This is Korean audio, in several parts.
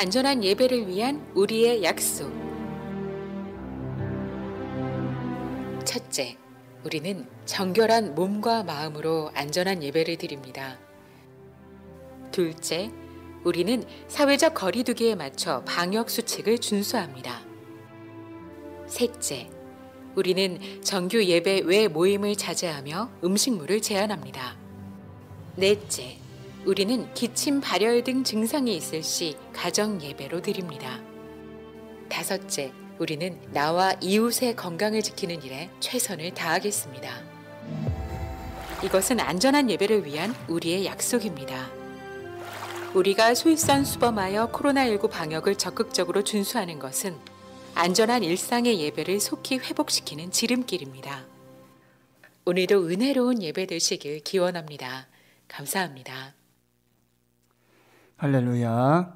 안전한 예배를 위한 우리의 약속. 첫째, 우리는 정결한 몸과 마음으로 안전한 예배를 드립니다. 둘째, 우리는 사회적 거리두기에 맞춰 방역 수칙을 준수합니다. 셋째, 우리는 정규 예배 외 모임을 자제하며 음식물을 제한합니다. 넷째, 우리는 기침, 발열 등 증상이 있을 시 가정 예배로 드립니다. 다섯째, 우리는 나와 이웃의 건강을 지키는 일에 최선을 다하겠습니다. 이것은 안전한 예배를 위한 우리의 약속입니다. 우리가 수입선수범하여 코로나19 방역을 적극적으로 준수하는 것은 안전한 일상의 예배를 속히 회복시키는 지름길입니다. 오늘도 은혜로운 예배 되시길 기원합니다. 감사합니다. 할렐루야.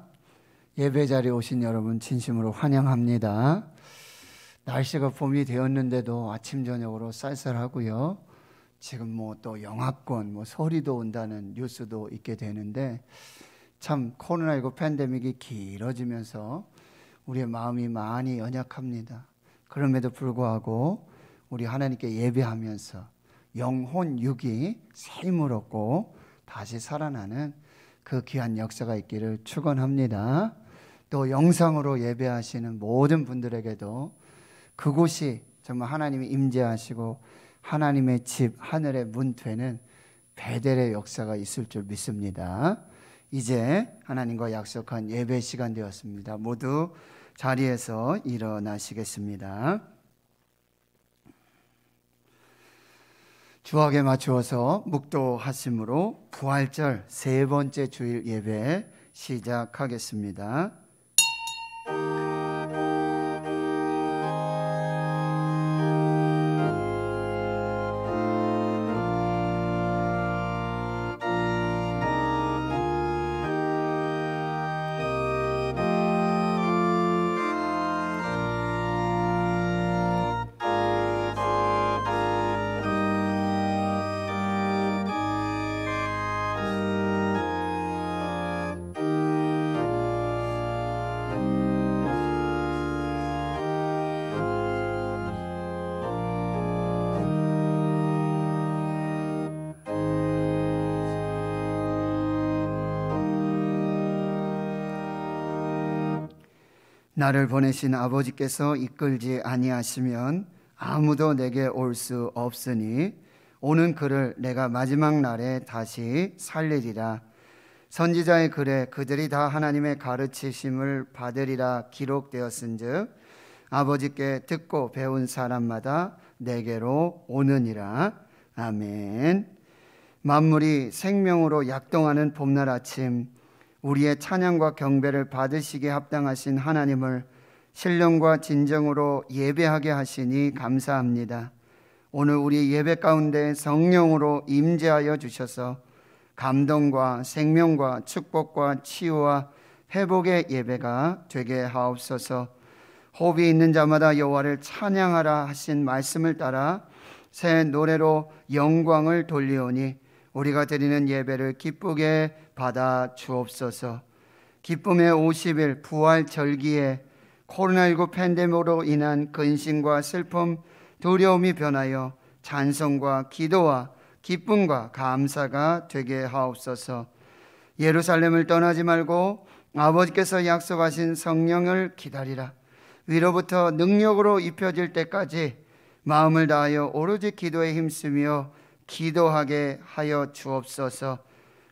예배 자리에 오신 여러분 진심으로 환영합니다. 날씨가 봄이 되었는데도 아침 저녁으로 쌀쌀하고요. 지금 뭐 또 영하권 뭐 서리도 온다는 뉴스도 있게 되는데 참 코로나19 팬데믹이 길어지면서 우리의 마음이 많이 연약합니다. 그럼에도 불구하고 우리 하나님께 예배하면서 영혼 육이 새 힘을 얻고 다시 살아나는 그 귀한 역사가 있기를 축원합니다. 또 영상으로 예배하시는 모든 분들에게도 그곳이 정말 하나님이 임재하시고 하나님의 집 하늘의 문 되는 베델의 역사가 있을 줄 믿습니다. 이제 하나님과 약속한 예배 시간 되었습니다. 모두 자리에서 일어나시겠습니다. 주학에 맞추어서 묵도하심으로 부활절 세 번째 주일 예배 시작하겠습니다. 나를 보내신 아버지께서 이끌지 아니하시면 아무도 내게 올 수 없으니 오는 그를 내가 마지막 날에 다시 살리리라. 선지자의 글에 그들이 다 하나님의 가르치심을 받으리라 기록되었은즉 아버지께 듣고 배운 사람마다 내게로 오느니라. 아멘. 만물이 생명으로 약동하는 봄날 아침 우리의 찬양과 경배를 받으시게 합당하신 하나님을 신령과 진정으로 예배하게 하시니 감사합니다. 오늘 우리 예배 가운데 성령으로 임재하여 주셔서 감동과 생명과 축복과 치유와 회복의 예배가 되게 하옵소서. 호흡이 있는 자마다 여호와를 찬양하라 하신 말씀을 따라 새 노래로 영광을 돌리오니 우리가 드리는 예배를 기쁘게 받아 주옵소서. 기쁨의 50일 부활 절기에 코로나19 팬데믹으로 인한 근심과 슬픔, 두려움이 변하여 찬송과 기도와 기쁨과 감사가 되게 하옵소서. 예루살렘을 떠나지 말고 아버지께서 약속하신 성령을 기다리라. 위로부터 능력으로 입혀질 때까지 마음을 다하여 오로지 기도에 힘쓰며 기도하게 하여 주옵소서.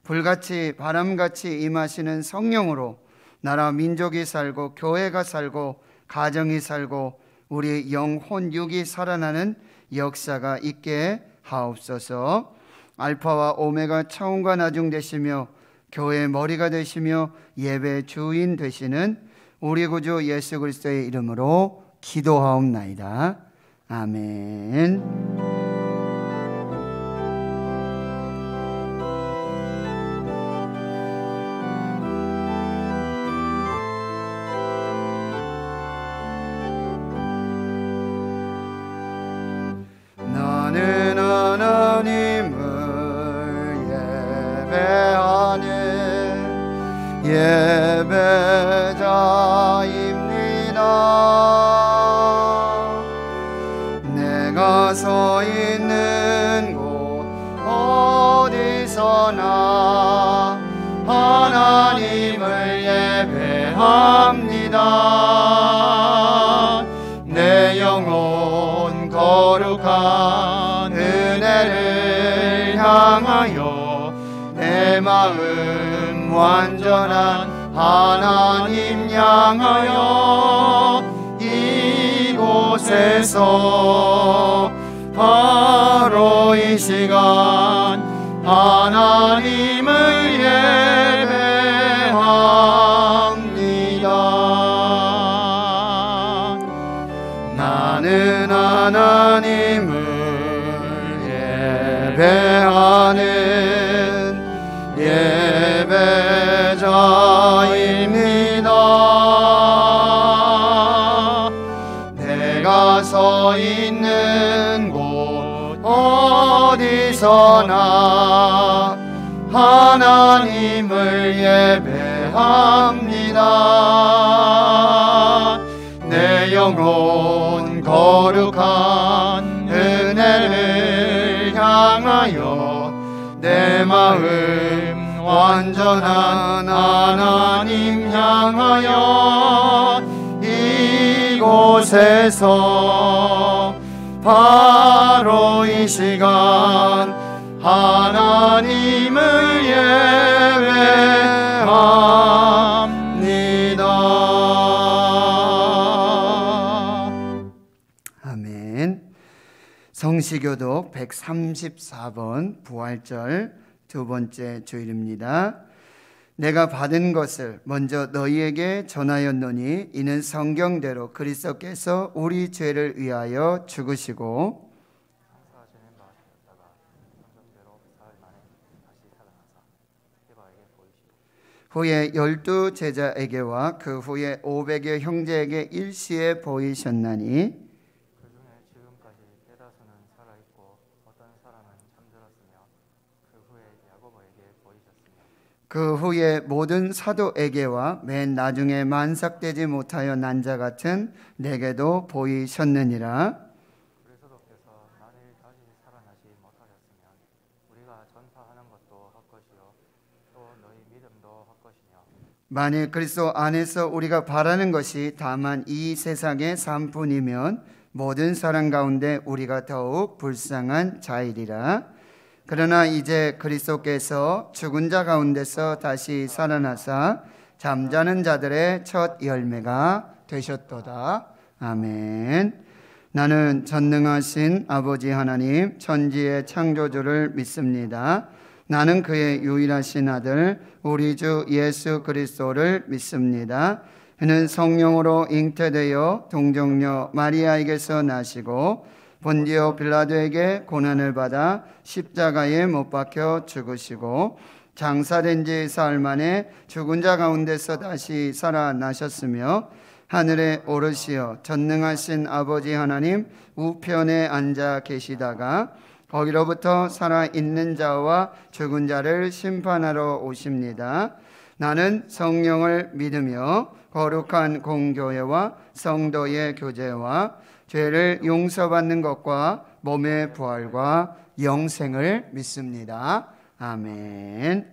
불같이 바람같이 임하시는 성령으로 나라 민족이 살고 교회가 살고 가정이 살고 우리 영혼 육이 살아나는 역사가 있게 하옵소서. 알파와 오메가 차원과 나중 되시며 교회의 머리가 되시며 예배 주인 되시는 우리 구주 예수 그리스도의 이름으로 기도하옵나이다. 아멘. 이 시간 하나님을 위해 하나님을 예배합니다. 내 영혼 거룩한 은혜를 향하여 내 마음 완전한 하나님 향하여 이곳에서 바로 이 시간 하나님을 예배합니다. 아멘. 성시교독 134번 부활절 두 번째 주일입니다. 내가 받은 것을 먼저 너희에게 전하였노니 이는 성경대로 그리스도께서 우리 죄를 위하여 죽으시고 후에 열두 제자에게와 그 후에 오백여 형제에게 일시에 보이셨나니 그, 그 후에 모든 사도에게와 맨 나중에 만삭되지 못하여 난자 같은 내게도 보이셨느니라. 그리스도께서 만일 다시 살아나지 못하셨으면 우리가 전파하는 것도 헛것 만일 그리스도 안에서 우리가 바라는 것이 다만 이 세상의 삶뿐이면 모든 사람 가운데 우리가 더욱 불쌍한 자일이라 그러나 이제 그리스도께서 죽은 자 가운데서 다시 살아나사 잠자는 자들의 첫 열매가 되셨도다. 아멘. 나는 전능하신 아버지 하나님 천지의 창조주를 믿습니다. 나는 그의 유일하신 아들 우리 주 예수 그리스도를 믿습니다. 그는 성령으로 잉태되어 동정녀 마리아에게서 나시고 본디오 빌라도에게 고난을 받아 십자가에 못 박혀 죽으시고 장사된 지 사흘 만에 죽은 자 가운데서 다시 살아나셨으며 하늘에 오르시어 전능하신 아버지 하나님 우편에 앉아 계시다가 거기로부터 살아있는 자와 죽은 자를 심판하러 오십니다. 나는 성령을 믿으며 거룩한 공교회와 성도의 교제와 죄를 용서받는 것과 몸의 부활과 영생을 믿습니다. 아멘.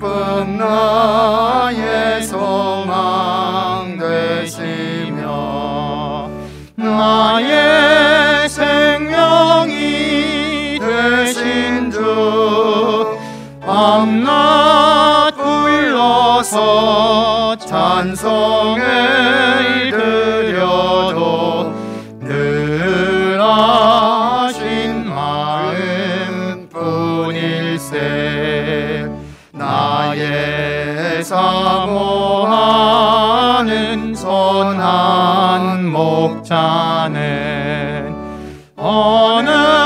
기쁨 나의 소망 되시며 나의 생명이 되신 주 밤낮 불러서 찬송해 사모하는 선한 목자는 어느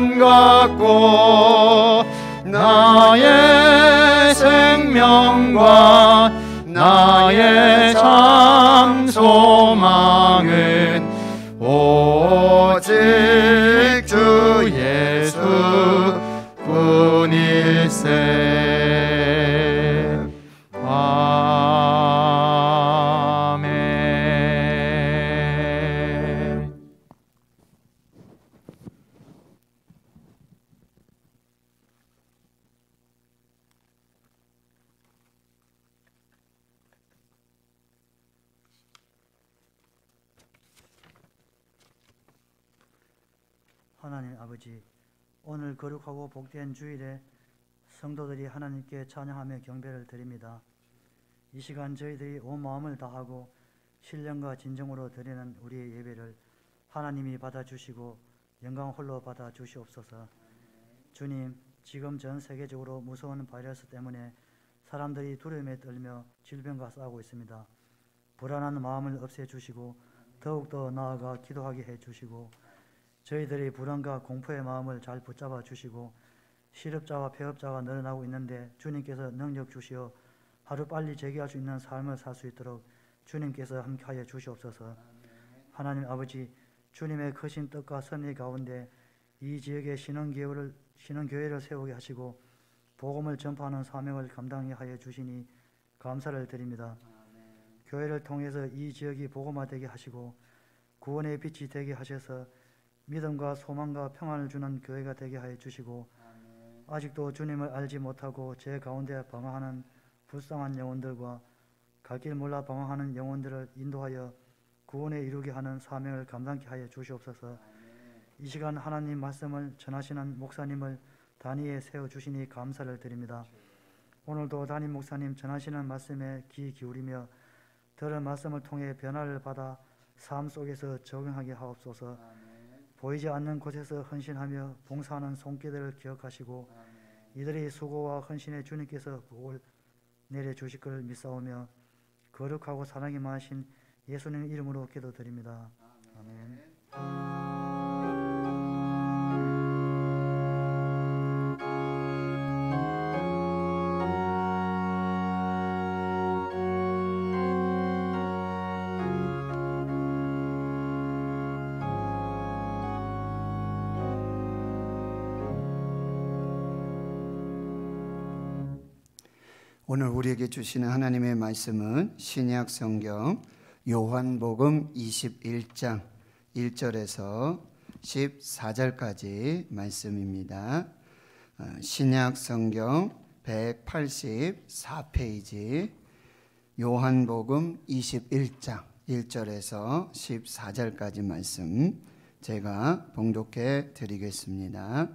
반갑고 나의 생명과 나의 참 소망은 오직 거룩하고 복된 주일에 성도들이 하나님께 찬양하며 경배를 드립니다. 이 시간 저희들이 온 마음을 다하고 신령과 진정으로 드리는 우리의 예배를 하나님이 받아주시고 영광 홀로 받아주시옵소서. 주님, 지금 전 세계적으로 무서운 바이러스 때문에 사람들이 두려움에 떨며 질병과 싸우고 있습니다. 불안한 마음을 없애주시고 더욱더 나아가 기도하게 해주시고 저희들이 불안과 공포의 마음을 잘 붙잡아 주시고 실업자와 폐업자가 늘어나고 있는데 주님께서 능력 주시어 하루빨리 재개할 수 있는 삶을 살 수 있도록 주님께서 함께하여 주시옵소서. 하나님 아버지 주님의 크신 뜻과 선의 가운데 이 지역에 신흥교회를, 신흥교회를 세우게 하시고 복음을 전파하는 사명을 감당하여 주시니 감사를 드립니다. 교회를 통해서 이 지역이 복음화되게 하시고 구원의 빛이 되게 하셔서 믿음과 소망과 평안을 주는 교회가 되게 하여 주시고 아직도 주님을 알지 못하고 제 가운데 방황하는 불쌍한 영혼들과 갈 길 몰라 방황하는 영혼들을 인도하여 구원에 이르게 하는 사명을 감당케 하여 주시옵소서 이 시간 하나님 말씀을 전하시는 목사님을 단위에 세워주시니 감사를 드립니다. 오늘도 담임 목사님 전하시는 말씀에 귀 기울이며 들은 말씀을 통해 변화를 받아 삶 속에서 적응하게 하옵소서 아멘. 보이지 않는 곳에서 헌신하며 봉사하는 손길들을 기억하시고 이들의 수고와 헌신에 주님께서 복을 내려 주실 것을 믿사오며 거룩하고 사랑이 많으신 예수님 이름으로 기도드립니다. 아멘. 아멘. 오늘 우리에게 주시는 하나님의 말씀은 신약 성경 요한복음 21장 1절에서 14절까지 말씀입니다. 어, 신약 성경 184페이지 요한복음 21장 1절에서 14절까지 말씀 제가 봉독해 드리겠습니다.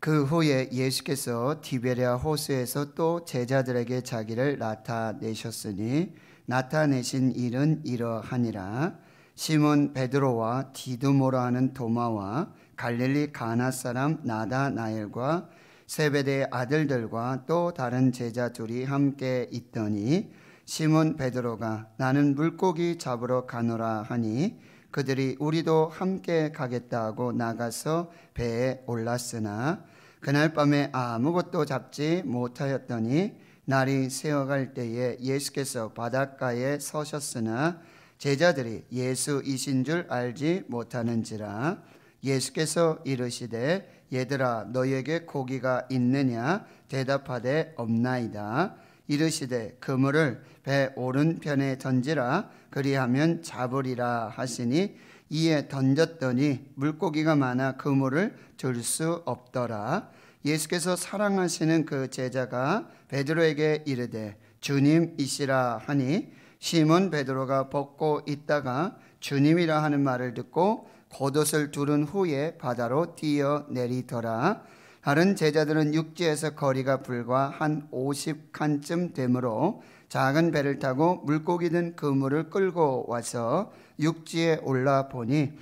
그 후에 예수께서 디베리아 호수에서 또 제자들에게 자기를 나타내셨으니 나타내신 일은 이러하니라 시몬 베드로와 디두모라 는 도마와 갈릴리 가나 사람 나다나엘과 세베대의 아들들과 또 다른 제자 둘이 함께 있더니 시몬 베드로가 나는 물고기 잡으러 가노라 하니 그들이 우리도 함께 가겠다고 나가서 배에 올랐으나 그날 밤에 아무것도 잡지 못하였더니 날이 새어갈 때에 예수께서 바닷가에 서셨으나 제자들이 예수이신 줄 알지 못하는지라 예수께서 이르시되 얘들아 너에게 고기가 있느냐 대답하되 없나이다 이르시되 그물을 배 오른편에 던지라 그리하면 잡으리라 하시니 이에 던졌더니 물고기가 많아 그물을 들 수 없더라 예수께서 사랑하시는 그 제자가 베드로에게 이르되 주님이시라 하니 시몬 베드로가 벗고 있다가 주님이라 하는 말을 듣고 겉옷을 두른 후에 바다로 뛰어 내리더라 다른 제자들은 육지에서 거리가 불과 한 50칸쯤 되므로 작은 배를 타고 물고기든 그물을 끌고 와서 육지에 올라 보니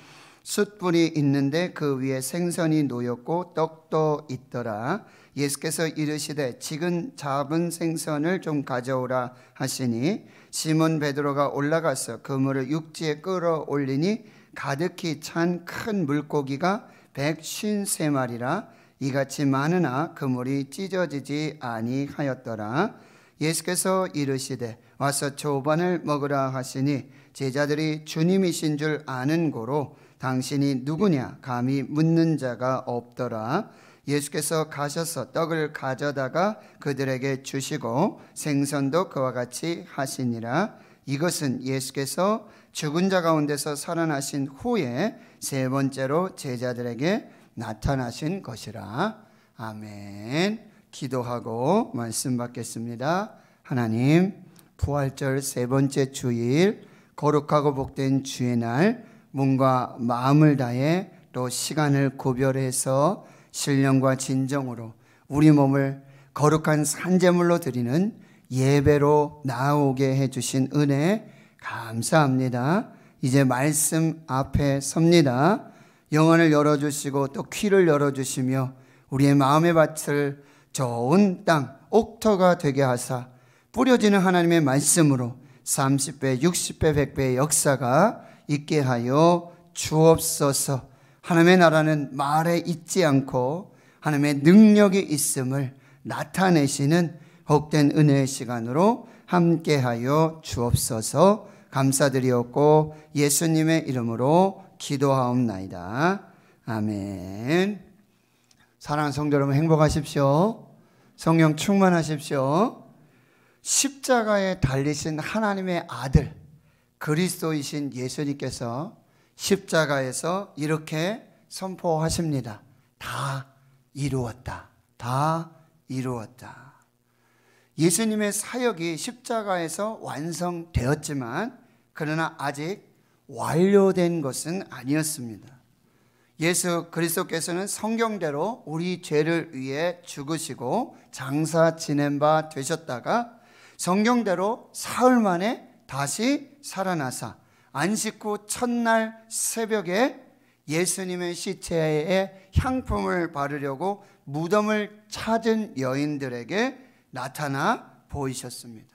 숯불이 있는데 그 위에 생선이 놓였고 떡도 있더라. 예수께서 이르시되 지금 잡은 생선을 좀 가져오라 하시니 시몬 베드로가 올라가서 그물을 육지에 끌어올리니 가득히 찬 큰 물고기가 백쉰세 마리라 이같이 많으나 그물이 찢어지지 아니하였더라. 예수께서 이르시되 와서 조반을 먹으라 하시니 제자들이 주님이신 줄 아는 고로 당신이 누구냐 감히 묻는 자가 없더라. 예수께서 가셔서 떡을 가져다가 그들에게 주시고 생선도 그와 같이 하시니라. 이것은 예수께서 죽은 자 가운데서 살아나신 후에 세 번째로 제자들에게 나타나신 것이라. 아멘. 기도하고 말씀 받겠습니다. 하나님, 부활절 세 번째 주일, 거룩하고 복된 주의 날, 몸과 마음을 다해 또 시간을 구별해서 신령과 진정으로 우리 몸을 거룩한 산재물로 드리는 예배로 나오게 해주신 은혜 감사합니다. 이제 말씀 앞에 섭니다. 영혼을 열어주시고 또 귀를 열어주시며 우리의 마음의 밭을 좋은 땅, 옥토가 되게 하사 뿌려지는 하나님의 말씀으로 30배, 60배, 100배의 역사가 있게 하여 주옵소서 하나님의 나라는 말에 있지 않고 하나님의 능력이 있음을 나타내시는 혹된 은혜의 시간으로 함께하여 주옵소서 감사드리었고 예수님의 이름으로 기도하옵나이다. 아멘. 사랑하는 성도 여러분 행복하십시오. 성령 충만하십시오. 십자가에 달리신 하나님의 아들 그리스도이신 예수님께서 십자가에서 이렇게 선포하십니다. 다 이루었다. 다 이루었다. 예수님의 사역이 십자가에서 완성되었지만 그러나 아직 완료된 것은 아니었습니다. 예수 그리스도께서는 성경대로 우리 죄를 위해 죽으시고 장사 지낸 바 되셨다가 성경대로 사흘 만에 다시 살아나사 안식 후 첫날 새벽에 예수님의 시체에 향품을 바르려고 무덤을 찾은 여인들에게 나타나 보이셨습니다.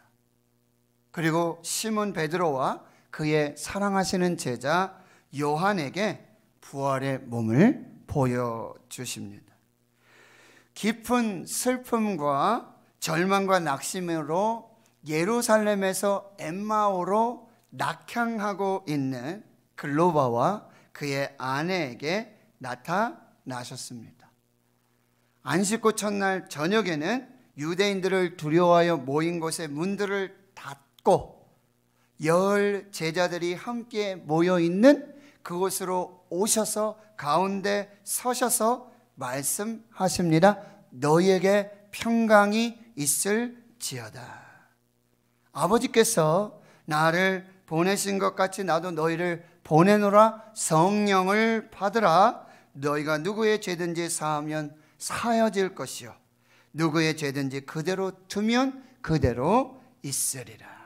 그리고 시몬 베드로와 그의 사랑하시는 제자 요한에게 부활의 몸을 보여주십니다. 깊은 슬픔과 절망과 낙심으로 예루살렘에서 엠마오로 낙향하고 있는 글로바와 그의 아내에게 나타나셨습니다. 안식구 첫날 저녁에는 유대인들을 두려워하여 모인 곳의 문들을 닫고 열 제자들이 함께 모여 있는 그곳으로 오셔서 가운데 서셔서 말씀하십니다. 너희에게 평강이 있을지어다. 아버지께서 나를 보내신 것 같이 나도 너희를 보내노라 성령을 받으라 너희가 누구의 죄든지 사하면 사여질 것이요 누구의 죄든지 그대로 두면 그대로 있으리라.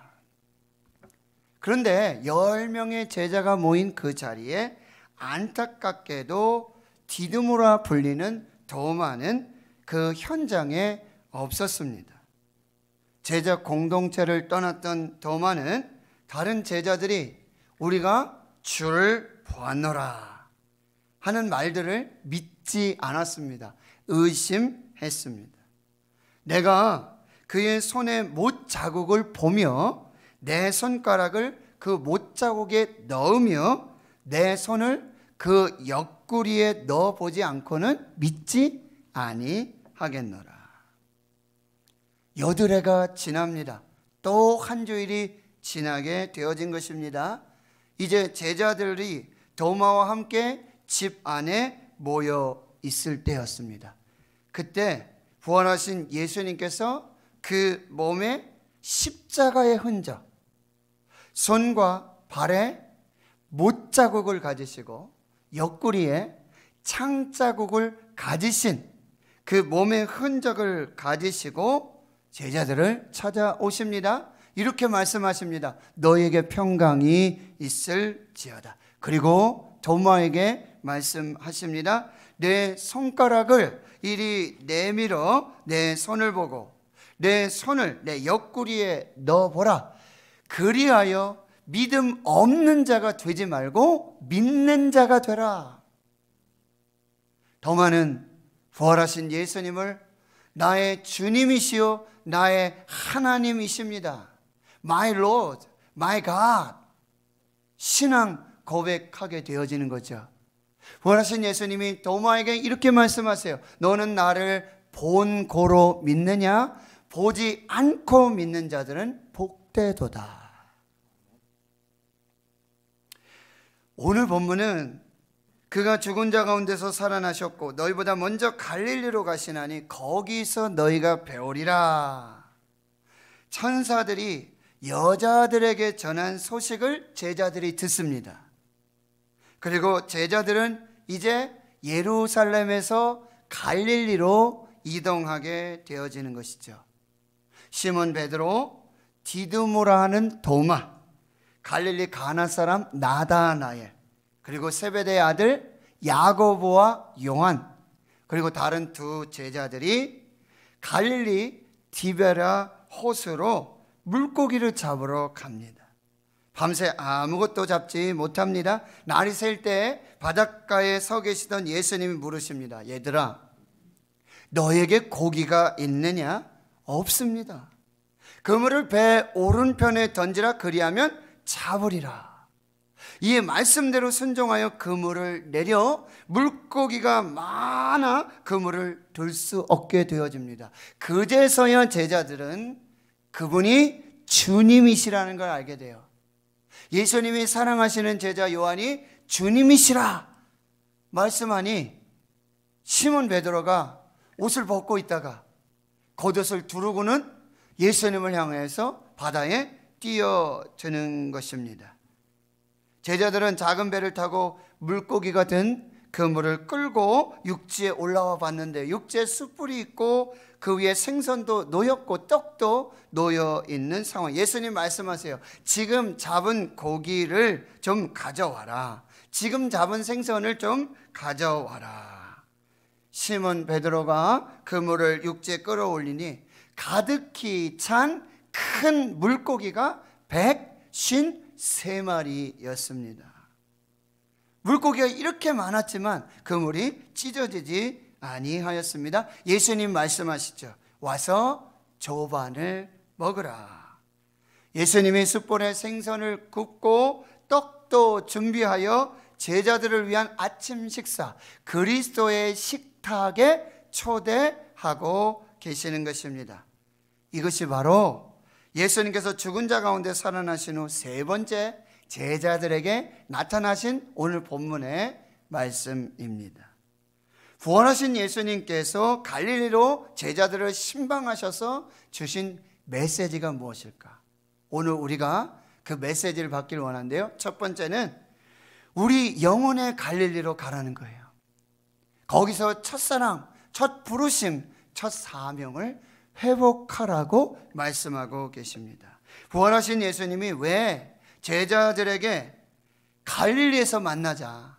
그런데 열명의 제자가 모인 그 자리에 안타깝게도 디드모라 불리는 도마는 그 현장에 없었습니다. 제자 공동체를 떠났던 도마는 다른 제자들이 우리가 주를 보았노라 하는 말들을 믿지 않았습니다. 의심했습니다. 내가 그의 손에 못 자국을 보며 내 손가락을 그 못자국에 넣으며 내 손을 그 옆구리에 넣어보지 않고는 믿지 아니하겠노라. 여드레가 지납니다. 또 한 주일이 지나게 되어진 것입니다. 이제 제자들이 도마와 함께 집 안에 모여 있을 때였습니다. 그때 부활하신 예수님께서 그 몸에 십자가의 흔적, 손과 발에 못 자국을 가지시고 옆구리에 창 자국을 가지신 그 몸의 흔적을 가지시고 제자들을 찾아오십니다. 이렇게 말씀하십니다. 너에게 평강이 있을지어다. 그리고 도마에게 말씀하십니다. 내 손가락을 이리 내밀어 내 손을 보고 내 손을 내 옆구리에 넣어보라. 그리하여 믿음 없는 자가 되지 말고 믿는 자가 되라. 더 많은 부활하신 예수님을 나의 주님이시요 나의 하나님이십니다. My Lord, My God. 신앙 고백하게 되어지는 거죠. 부활하신 예수님이 도마에게 이렇게 말씀하세요. 너는 나를 본고로 믿느냐? 보지 않고 믿는 자들은 복되도다. 오늘 본문은 그가 죽은 자 가운데서 살아나셨고 너희보다 먼저 갈릴리로 가시나니 거기서 너희가 배우리라. 천사들이 여자들에게 전한 소식을 제자들이 듣습니다. 그리고 제자들은 이제 예루살렘에서 갈릴리로 이동하게 되어지는 것이죠. 시몬 베드로, 디드모라 하는 도마, 갈릴리 가나 사람 나다나엘 그리고 세베대의 아들 야고보와 요한 그리고 다른 두 제자들이 갈릴리 디베라 호수로 물고기를 잡으러 갑니다. 밤새 아무것도 잡지 못합니다. 날이 셀 때 바닷가에 서 계시던 예수님이 물으십니다. 얘들아, 너에게 고기가 있느냐? 없습니다. 그물을 배 오른편에 던지라 그리하면 잡으리라. 이에 말씀대로 순종하여 그물을 내려 물고기가 많아 그물을 들 수 없게 되어집니다. 그제서야 제자들은 그분이 주님이시라는 걸 알게 돼요. 예수님이 사랑하시는 제자 요한이 주님이시라 말씀하니 시몬 베드로가 옷을 벗고 있다가 겉옷을 두르고는 예수님을 향해서 바다에 뛰어드는 것입니다. 제자들은 작은 배를 타고 물고기가 든 그물을 끌고 육지에 올라와 봤는데 육지에 숯불이 있고 그 위에 생선도 놓였고 떡도 놓여 있는 상황. 예수님 말씀하세요. 지금 잡은 고기를 좀 가져와라. 지금 잡은 생선을 좀 가져와라. 시몬 베드로가 그물을 육지에 끌어올리니 가득히 찬큰 물고기가 153마리였습니다. 물고기가 이렇게 많았지만 그물이 찢어지지 아니하였습니다. 예수님 말씀하시죠. 와서 조반을 먹으라. 예수님이 숯불에 생선을 굽고 떡도 준비하여 제자들을 위한 아침 식사, 그리스도의 식탁에 초대하고 계시는 것입니다. 이것이 바로 예수님께서 죽은 자 가운데 살아나신 후 세 번째 제자들에게 나타나신 오늘 본문의 말씀입니다. 부활하신 예수님께서 갈릴리로 제자들을 신방하셔서 주신 메시지가 무엇일까? 오늘 우리가 그 메시지를 받길 원한데요. 첫 번째는 우리 영혼의 갈릴리로 가라는 거예요. 거기서 첫사랑, 첫 부르심, 첫 사명을 회복하라고 말씀하고 계십니다. 부활하신 예수님이 왜 제자들에게 갈릴리에서 만나자.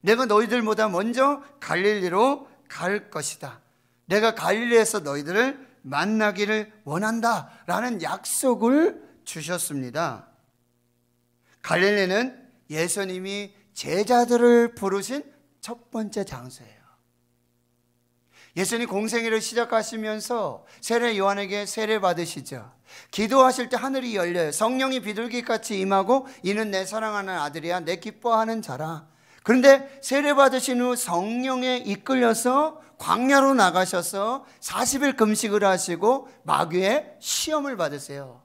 내가 너희들보다 먼저 갈릴리로 갈 것이다. 내가 갈릴리에서 너희들을 만나기를 원한다. 라는 약속을 주셨습니다. 갈릴리는 예수님이 제자들을 부르신 첫 번째 장소예요. 예수님 공생애를 시작하시면서 세례 요한에게 세례 받으시죠. 기도하실 때 하늘이 열려요. 성령이 비둘기같이 임하고 이는 내 사랑하는 아들이야 내 기뻐하는 자라. 그런데 세례 받으신 후 성령에 이끌려서 광야로 나가셔서 40일 금식을 하시고 마귀의 시험을 받으세요.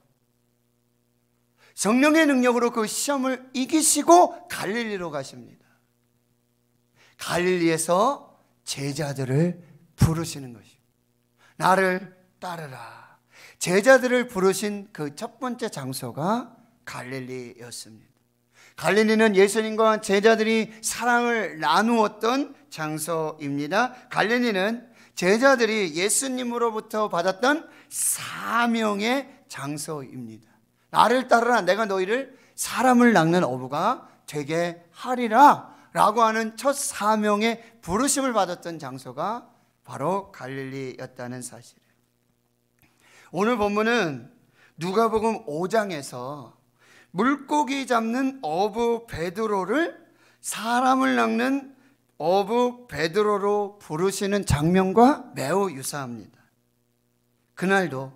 성령의 능력으로 그 시험을 이기시고 갈릴리로 가십니다. 갈릴리에서 제자들을 부르시는 것이고 나를 따르라. 제자들을 부르신 그 첫 번째 장소가 갈릴리였습니다. 갈릴리는 예수님과 제자들이 사랑을 나누었던 장소입니다. 갈릴리는 제자들이 예수님으로부터 받았던 사명의 장소입니다. 나를 따르라 내가 너희를 사람을 낚는 어부가 되게 하리라 라고 하는 첫 사명의 부르심을 받았던 장소가 바로 갈릴리였다는 사실. 오늘 본문은 누가복음 5장에서 물고기 잡는 어부 베드로를 사람을 낚는 어부 베드로로 부르시는 장면과 매우 유사합니다. 그날도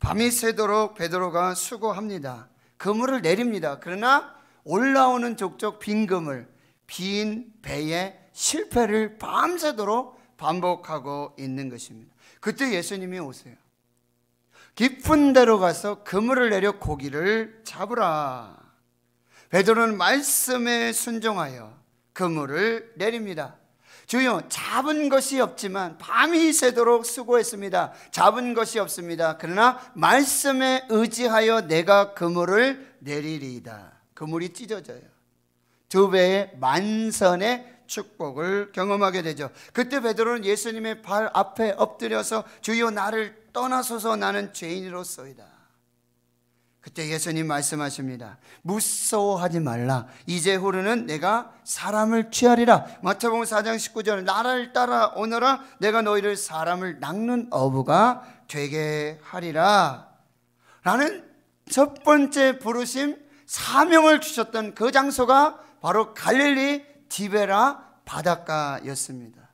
밤이 새도록 베드로가 수고합니다. 그물을 내립니다. 그러나 올라오는 족족 빈 그물, 빈 배에 실패를 밤새도록 반복하고 있는 것입니다. 그때 예수님이 오세요. 깊은 데로 가서 그물을 내려 고기를 잡으라. 베드로는 말씀에 순종하여 그물을 내립니다. 주여, 잡은 것이 없지만 밤이 새도록 수고했습니다. 잡은 것이 없습니다. 그러나 말씀에 의지하여 내가 그물을 내리리이다. 그물이 찢어져요. 두 배의 만선의 축복을 경험하게 되죠. 그때 베드로는 예수님의 발 앞에 엎드려서 주여 나를 떠나소서 나는 죄인으로서이다. 그때 예수님 말씀하십니다. 무서워하지 말라. 이제 후로는 내가 사람을 취하리라. 마태복음 4장 19절 나를 따라 오너라. 내가 너희를 사람을 낚는 어부가 되게 하리라. 라는 첫 번째 부르심 사명을 주셨던 그 장소가 바로 갈릴리 디베라 바닷가였습니다.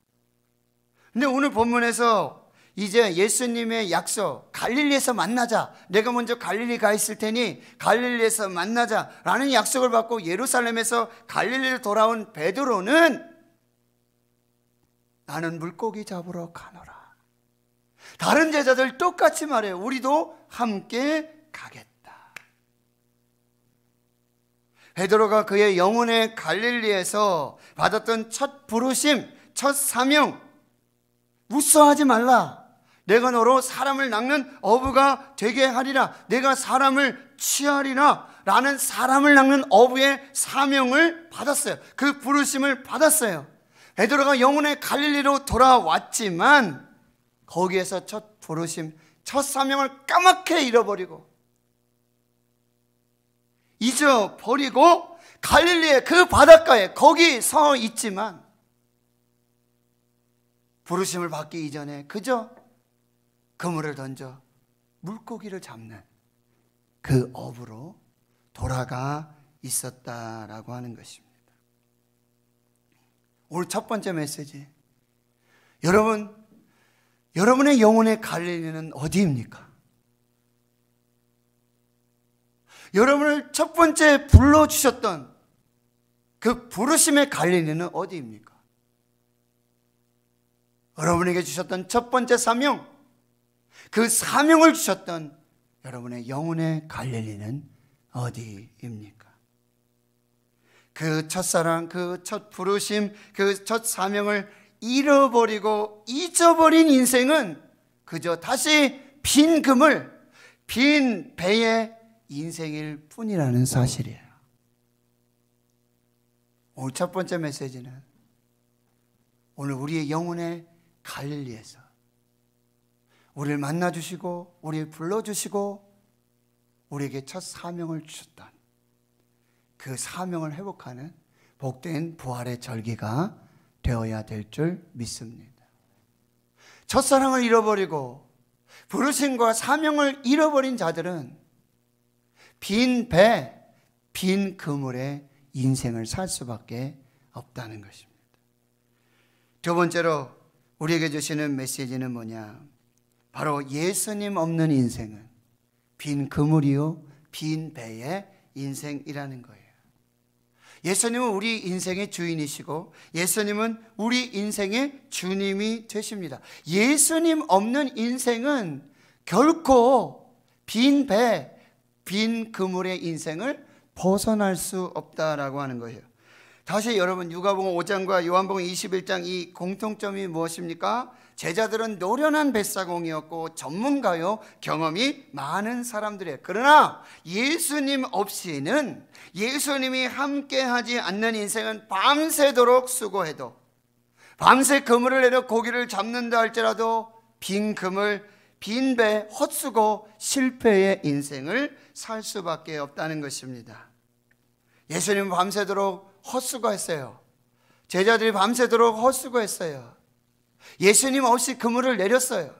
근데 오늘 본문에서 이제 예수님의 약속, 갈릴리에서 만나자. 내가 먼저 갈릴리 가 있을 테니 갈릴리에서 만나자. 라는 약속을 받고 예루살렘에서 갈릴리로 돌아온 베드로는 나는 물고기 잡으러 가노라. 다른 제자들 똑같이 말해 우리도 함께 가겠다. 베드로가 그의 영혼의 갈릴리에서 받았던 첫 부르심, 첫 사명, 무서워하지 말라. 내가 너로 사람을 낚는 어부가 되게 하리라. 내가 사람을 취하리라. 라는 사람을 낚는 어부의 사명을 받았어요. 그 부르심을 받았어요. 베드로가 영혼의 갈릴리로 돌아왔지만 거기에서 첫 부르심, 첫 사명을 까맣게 잃어버리고 잊어버리고 갈릴리의 그 바닷가에 거기 서 있지만 부르심을 받기 이전에 그저 그물을 던져 물고기를 잡는 그 업으로 돌아가 있었다라고 하는 것입니다. 오늘 첫 번째 메시지. 여러분, 여러분의 영혼의 갈릴리는 어디입니까? 여러분을 첫 번째 불러주셨던 그 부르심의 갈리는 어디입니까? 여러분에게 주셨던 첫 번째 사명, 그 사명을 주셨던 여러분의 영혼의 갈릴리는 어디입니까? 그 첫사랑, 그 첫 부르심, 그 첫 사명을 잃어버리고 잊어버린 인생은 그저 다시 빈 금을 빈 배에 인생일 뿐이라는 사실이에요. 오늘 첫 번째 메시지는 오늘 우리의 영혼의 갈릴리에서 우리를 만나 주시고 우리를 불러 주시고 우리에게 첫 사명을 주셨던 그 사명을 회복하는 복된 부활의 절기가 되어야 될 줄 믿습니다. 첫사랑을 잃어버리고 부르심과 사명을 잃어버린 자들은 빈 배, 빈 그물에 인생을 살 수밖에 없다는 것입니다. 두 번째로 우리에게 주시는 메시지는 뭐냐? 바로 예수님 없는 인생은 빈 그물이요, 빈 배의 인생이라는 거예요. 예수님은 우리 인생의 주인이시고 예수님은 우리 인생의 주님이 되십니다. 예수님 없는 인생은 결코 빈 배, 빈 그물의 인생을 벗어날 수 없다라고 하는 거예요. 다시 여러분 누가복음 5장과 요한복음 21장 이 공통점이 무엇입니까? 제자들은 노련한 뱃사공이었고 전문가요 경험이 많은 사람들이에요. 그러나 예수님 없이는 예수님이 함께하지 않는 인생은 밤새도록 수고해도 밤새 그물을 내려 고기를 잡는다 할지라도 빈 그물 빈배, 헛수고, 실패의 인생을 살 수밖에 없다는 것입니다. 예수님 밤새도록 헛수고했어요. 제자들이 밤새도록 헛수고했어요. 예수님 없이 그물을 내렸어요.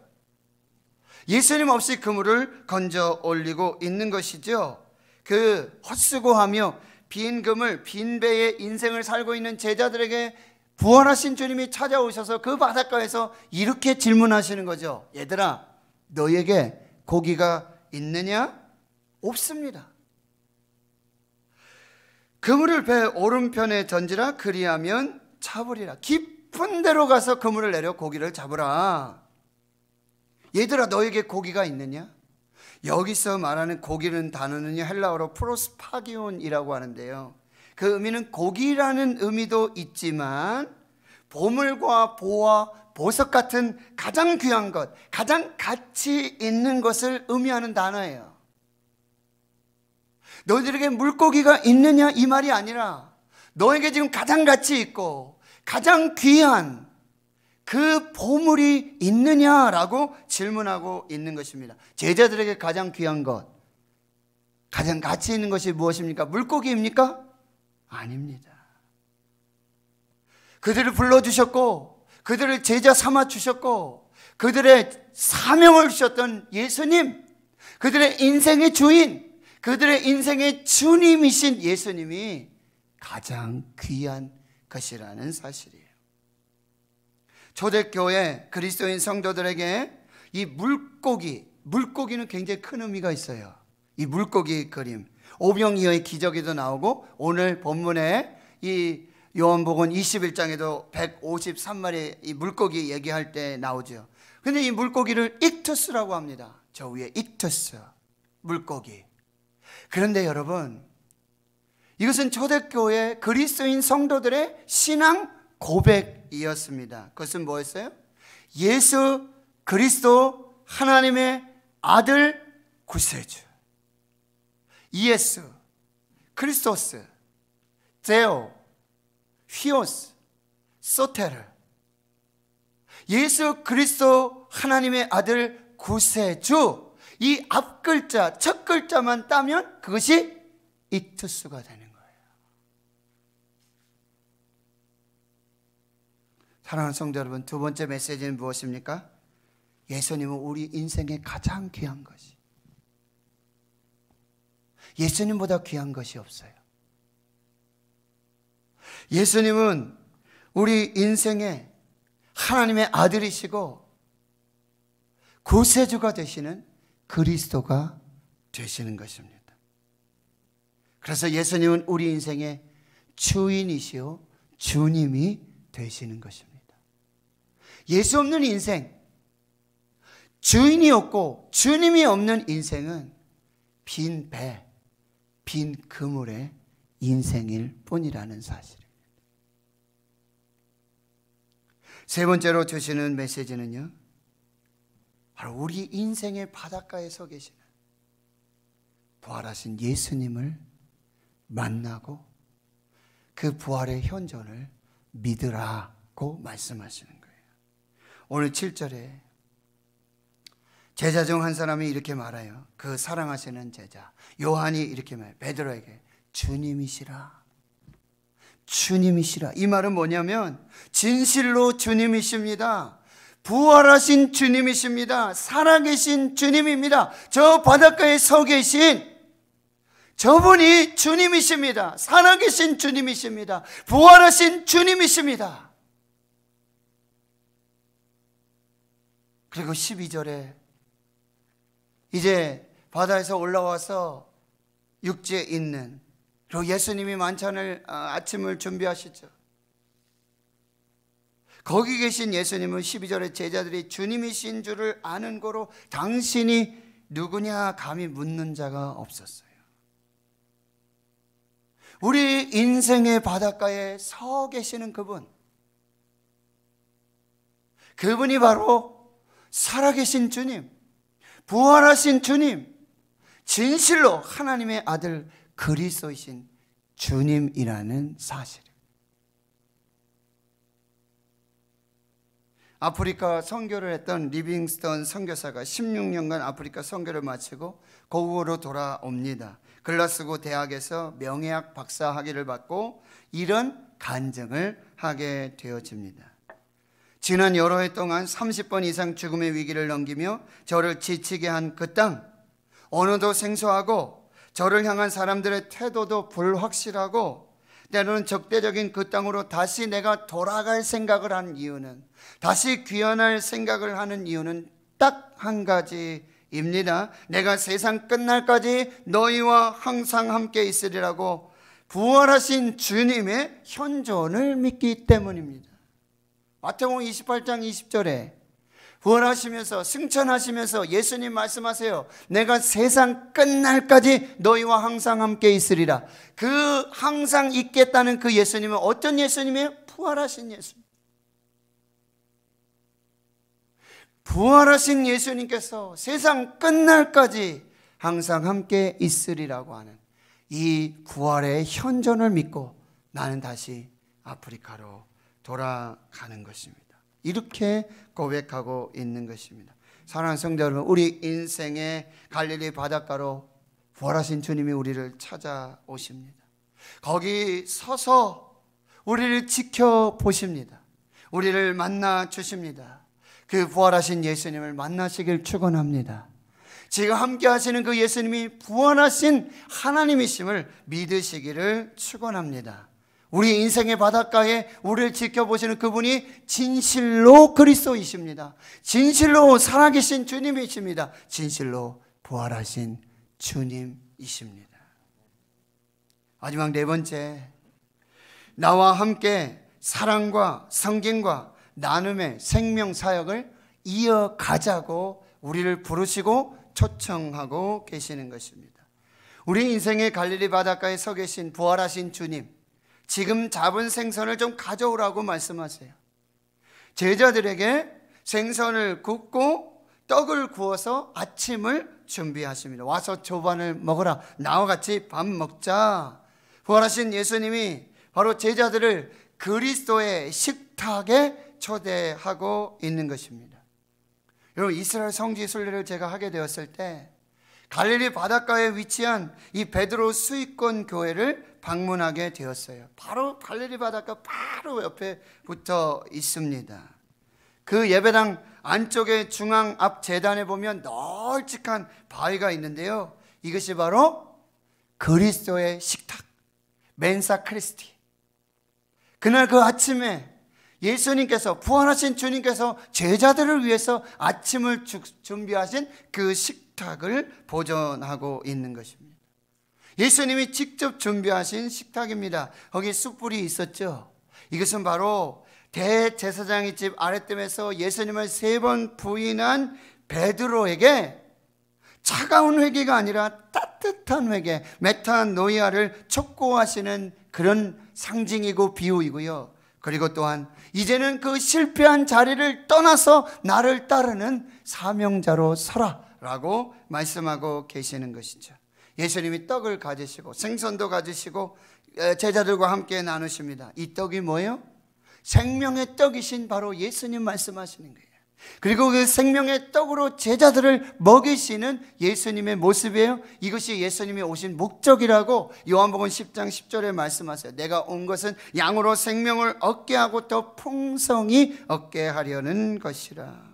예수님 없이 그물을 건져 올리고 있는 것이죠. 그 헛수고하며 빈 금을 빈 배의 인생을 살고 있는 제자들에게 부활하신 주님이 찾아오셔서 그 바닷가에서 이렇게 질문하시는 거죠. 얘들아, 너에게 고기가 있느냐? 없습니다. 그물을 배 오른편에 던지라 그리하면 잡으리라. 깊은 데로 가서 그물을 내려 고기를 잡으라. 얘들아 너에게 고기가 있느냐? 여기서 말하는 고기는 단어는 헬라어로 프로스파기온이라고 하는데요. 그 의미는 고기라는 의미도 있지만 보물과 보화, 보석 같은 가장 귀한 것, 가장 가치 있는 것을 의미하는 단어예요. 너희들에게 물고기가 있느냐 이 말이 아니라 너에게 지금 가장 가치 있고 가장 귀한 그 보물이 있느냐라고 질문하고 있는 것입니다. 제자들에게 가장 귀한 것, 가장 가치 있는 것이 무엇입니까? 물고기입니까? 아닙니다. 그들을 불러주셨고 그들을 제자 삼아 주셨고 그들의 사명을 주셨던 예수님, 그들의 인생의 주인, 그들의 인생의 주님이신 예수님이 가장 귀한 것이라는 사실이에요. 초대교회 그리스도인 성도들에게 이 물고기, 물고기는 굉장히 큰 의미가 있어요. 이 물고기 그림, 오병이어의 기적에도 나오고 오늘 본문에 이 요한복음 21장에도 153마리 이 물고기 얘기할 때 나오죠. 근데 이 물고기를 익투스라고 합니다. 저 위에 익투스 물고기. 그런데 여러분 이것은 초대교회 그리스인 성도들의 신앙 고백이었습니다. 그것은 뭐였어요? 예수 그리스도 하나님의 아들 구세주. 예수 그리스도스 데오 휘오스, 소테르 예수 그리스도 하나님의 아들 구세주 이 앞 글자 첫 글자만 따면 그것이 이투스가 되는 거예요. 사랑하는 성도 여러분 두 번째 메시지는 무엇입니까? 예수님은 우리 인생의 가장 귀한 것이 예수님보다 귀한 것이 없어요. 예수님은 우리 인생의 하나님의 아들이시고 구세주가 되시는 그리스도가 되시는 것입니다. 그래서 예수님은 우리 인생의 주인이시요 주님이 되시는 것입니다. 예수 없는 인생, 주인이 없고 주님이 없는 인생은 빈 배, 빈 그물의 인생일 뿐이라는 사실. 세 번째로 주시는 메시지는요. 바로 우리 인생의 바닷가에 서 계시는 부활하신 예수님을 만나고 그 부활의 현존을 믿으라고 말씀하시는 거예요. 오늘 7절에 제자 중 한 사람이 이렇게 말해요. 그 사랑하시는 제자 요한이 이렇게 말해 요 베드로에게 주님이시라. 주님이시라. 이 말은 뭐냐면 진실로 주님이십니다. 부활하신 주님이십니다. 살아계신 주님입니다. 저 바닷가에 서 계신 저분이 주님이십니다. 살아계신 주님이십니다. 부활하신 주님이십니다. 그리고 12절에 이제 바다에서 올라와서 육지에 있는 그리고 예수님이 만찬을 어, 아침을 준비하시죠. 거기 계신 예수님은 12절에 제자들이 주님이신 줄을 아는 거로 당신이 누구냐 감히 묻는 자가 없었어요. 우리 인생의 바닷가에 서 계시는 그분. 그분이 바로 살아계신 주님, 부활하신 주님, 진실로 하나님의 아들 그리스도이신 주님이라는 사실입니다. 아프리카 선교를 했던 리빙스턴 선교사가 16년간 아프리카 선교를 마치고 고국으로 돌아옵니다. 글라스고 대학에서 명예학 박사 학위를 받고 이런 간증을 하게 되어집니다. 지난 여러 해 동안 30번 이상 죽음의 위기를 넘기며 저를 지치게 한 그 땅, 어느도 생소하고 저를 향한 사람들의 태도도 불확실하고 때로는 적대적인 그 땅으로 다시 내가 돌아갈 생각을 한 이유는 다시 귀환할 생각을 하는 이유는 딱 한 가지입니다. 내가 세상 끝날까지 너희와 항상 함께 있으리라고 부활하신 주님의 현존을 믿기 때문입니다. 마태복음 28장 20절에 부활하시면서 승천하시면서 예수님 말씀하세요. 내가 세상 끝날까지 너희와 항상 함께 있으리라. 그 항상 있겠다는 그 예수님은 어떤 예수님이에요? 부활하신 예수님. 부활하신 예수님께서 세상 끝날까지 항상 함께 있으리라고 하는 이 부활의 현존을 믿고 나는 다시 아프리카로 돌아가는 것입니다. 이렇게 고백하고 있는 것입니다. 사랑하는 성자 여러분, 우리 인생의 갈릴리 바닷가로 부활하신 주님이 우리를 찾아오십니다. 거기 서서 우리를 지켜보십니다. 우리를 만나 주십니다. 그 부활하신 예수님을 만나시길 축원합니다. 지금 함께 하시는 그 예수님이 부활하신 하나님이심을 믿으시기를 축원합니다. 우리 인생의 바닷가에 우리를 지켜보시는 그분이 진실로 그리스도이십니다. 진실로 살아계신 주님이십니다. 진실로 부활하신 주님이십니다. 마지막 네 번째, 나와 함께 사랑과 성경과 나눔의 생명 사역을 이어가자고 우리를 부르시고 초청하고 계시는 것입니다. 우리 인생의 갈릴리 바닷가에 서 계신 부활하신 주님, 지금 잡은 생선을 좀 가져오라고 말씀하세요. 제자들에게 생선을 굽고 떡을 구워서 아침을 준비하십니다. 와서 조반을 먹어라. 나와 같이 밥 먹자. 부활하신 예수님이 바로 제자들을 그리스도의 식탁에 초대하고 있는 것입니다. 여러분 이스라엘 성지 순례를 제가 하게 되었을 때 갈릴리 바닷가에 위치한 이 베드로 수익권 교회를 방문하게 되었어요. 바로 갈릴리 바닷가 바로 옆에 붙어 있습니다. 그 예배당 안쪽에 중앙 앞 재단에 보면 널찍한 바위가 있는데요. 이것이 바로 그리스도의 식탁, 멘사 크리스티. 그날 그 아침에 예수님께서 부활하신 주님께서 제자들을 위해서 아침을 준비하신 그 식탁 식탁을 보존하고 있는 것입니다. 예수님이 직접 준비하신 식탁입니다. 거기 숯불이 있었죠. 이것은 바로 대제사장의 집 아랫뜸에서 예수님을 세 번 부인한 베드로에게 차가운 회개가 아니라 따뜻한 회개, 메타노이아를 촉구하시는 그런 상징이고 비유이고요. 그리고 또한 이제는 그 실패한 자리를 떠나서 나를 따르는 사명자로 서라 라고 말씀하고 계시는 것이죠. 예수님이 떡을 가지시고 생선도 가지시고 제자들과 함께 나누십니다. 이 떡이 뭐예요? 생명의 떡이신 바로 예수님 말씀하시는 거예요. 그리고 그 생명의 떡으로 제자들을 먹이시는 예수님의 모습이에요. 이것이 예수님이 오신 목적이라고 요한복음 10장 10절에 말씀하세요. 내가 온 것은 양으로 생명을 얻게 하고 더 풍성히 얻게 하려는 것이라.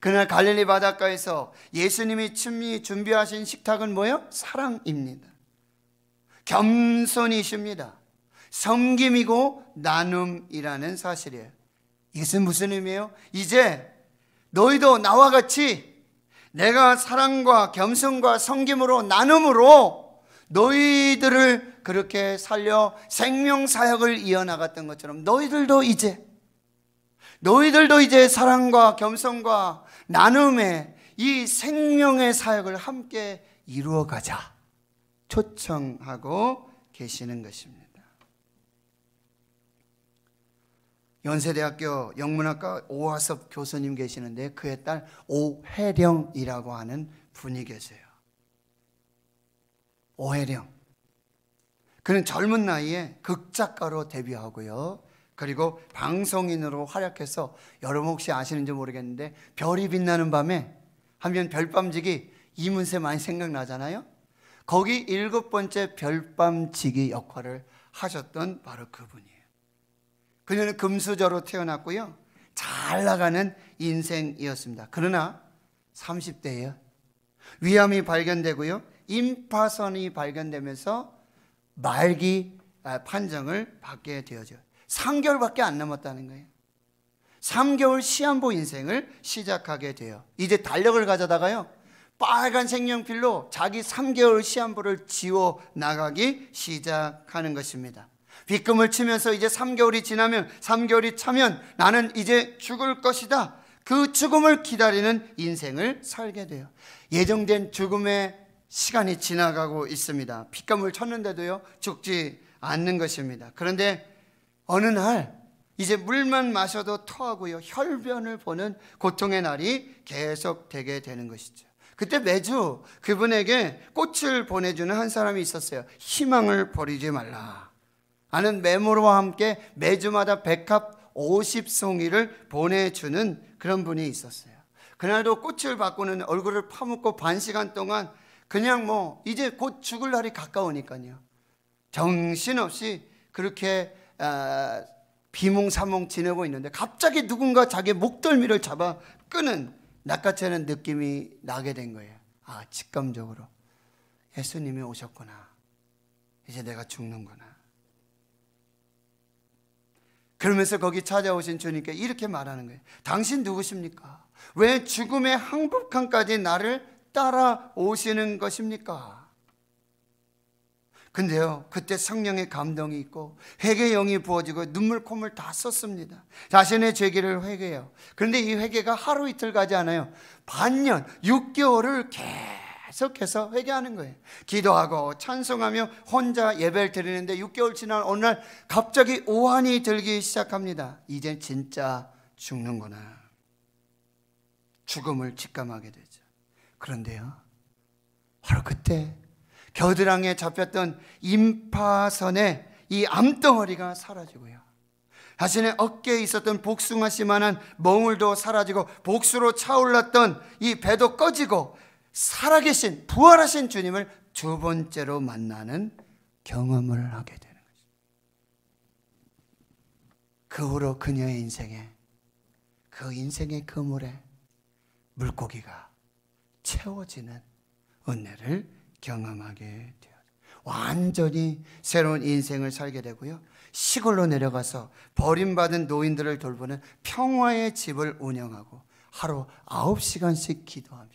그날 갈릴리 바닷가에서 예수님이 친히 준비하신 식탁은 뭐요? 사랑입니다. 겸손이십니다. 섬김이고 나눔이라는 사실이에요. 이것은 무슨 의미예요? 이제 너희도 나와 같이 내가 사랑과 겸손과 섬김으로 나눔으로 너희들을 그렇게 살려 생명 사역을 이어나갔던 것처럼 너희들도 이제 너희들도 이제 사랑과 겸손과 나눔의 이 생명의 사역을 함께 이루어 가자 초청하고 계시는 것입니다. 연세대학교 영문학과 오화섭 교수님 계시는데 그의 딸 오혜령이라고 하는 분이 계세요. 오혜령. 그는 젊은 나이에 극작가로 데뷔하고요. 그리고 방송인으로 활약해서 여러분 혹시 아시는지 모르겠는데 별이 빛나는 밤에 하면 별밤지기 이문세 많이 생각나잖아요. 거기 일곱 번째 별밤지기 역할을 하셨던 바로 그분이에요. 그녀는 금수저로 태어났고요. 잘 나가는 인생이었습니다. 그러나 30대에요. 위암이 발견되고요. 임파선이 발견되면서 말기 아, 판정을 받게 되어져요. 3개월밖에 안 남았다는 거예요. 3개월 시한부 인생을 시작하게 돼요. 이제 달력을 가져다가요. 빨간 색연필로 자기 3개월 시한부를 지워 나가기 시작하는 것입니다. 빗금을 치면서 이제 3개월이 지나면 3개월이 차면 나는 이제 죽을 것이다. 그 죽음을 기다리는 인생을 살게 돼요. 예정된 죽음의 시간이 지나가고 있습니다. 빗금을 쳤는데도요, 죽지 않는 것입니다. 그런데 어느 날 이제 물만 마셔도 토하고요. 혈변을 보는 고통의 날이 계속되게 되는 것이죠. 그때 매주 그분에게 꽃을 보내주는 한 사람이 있었어요. 희망을 버리지 말라. 아는 메모와 로 함께 매주마다 백합 50송이를 보내주는 그런 분이 있었어요. 그날도 꽃을 바꾸는 얼굴을 파묻고 반 시간 동안 그냥 뭐 이제 곧 죽을 날이 가까우니까요. 정신없이 그렇게 아, 비몽사몽 지내고 있는데 갑자기 누군가 자기 목덜미를 잡아 끄는 낚아채는 느낌이 나게 된 거예요. 아, 직감적으로. 예수님이 오셨구나. 이제 내가 죽는구나. 그러면서 거기 찾아오신 주님께 이렇게 말하는 거예요. 당신 누구십니까? 왜 죽음의 항복함까지 나를 따라오시는 것입니까? 근데요, 그때 성령의 감동이 있고 회개 영이 부어지고 눈물 콧물 다 썼습니다. 자신의 죄기를 회개해요. 그런데 이 회개가 하루 이틀 가지 않아요. 반년, 6개월을 계속해서 회개하는 거예요. 기도하고 찬송하며 혼자 예배를 드리는데 6개월 지난 어느 날 갑자기 오한이 들기 시작합니다. 이제 진짜 죽는구나. 죽음을 직감하게 되죠. 그런데요, 바로 그때 겨드랑이에 잡혔던 임파선의 이 암덩어리가 사라지고요. 자신의 어깨에 있었던 복숭아씨만한 멍울도 사라지고 복수로 차올랐던 이 배도 꺼지고 살아계신 부활하신 주님을 두 번째로 만나는 경험을 하게 되는 것입니다. 그 후로 그녀의 인생에 그 인생의 그물에 물고기가 채워지는 은혜를 경험하게 되어요. 완전히 새로운 인생을 살게 되고요. 시골로 내려가서 버림받은 노인들을 돌보는 평화의 집을 운영하고 하루 9시간씩 기도하며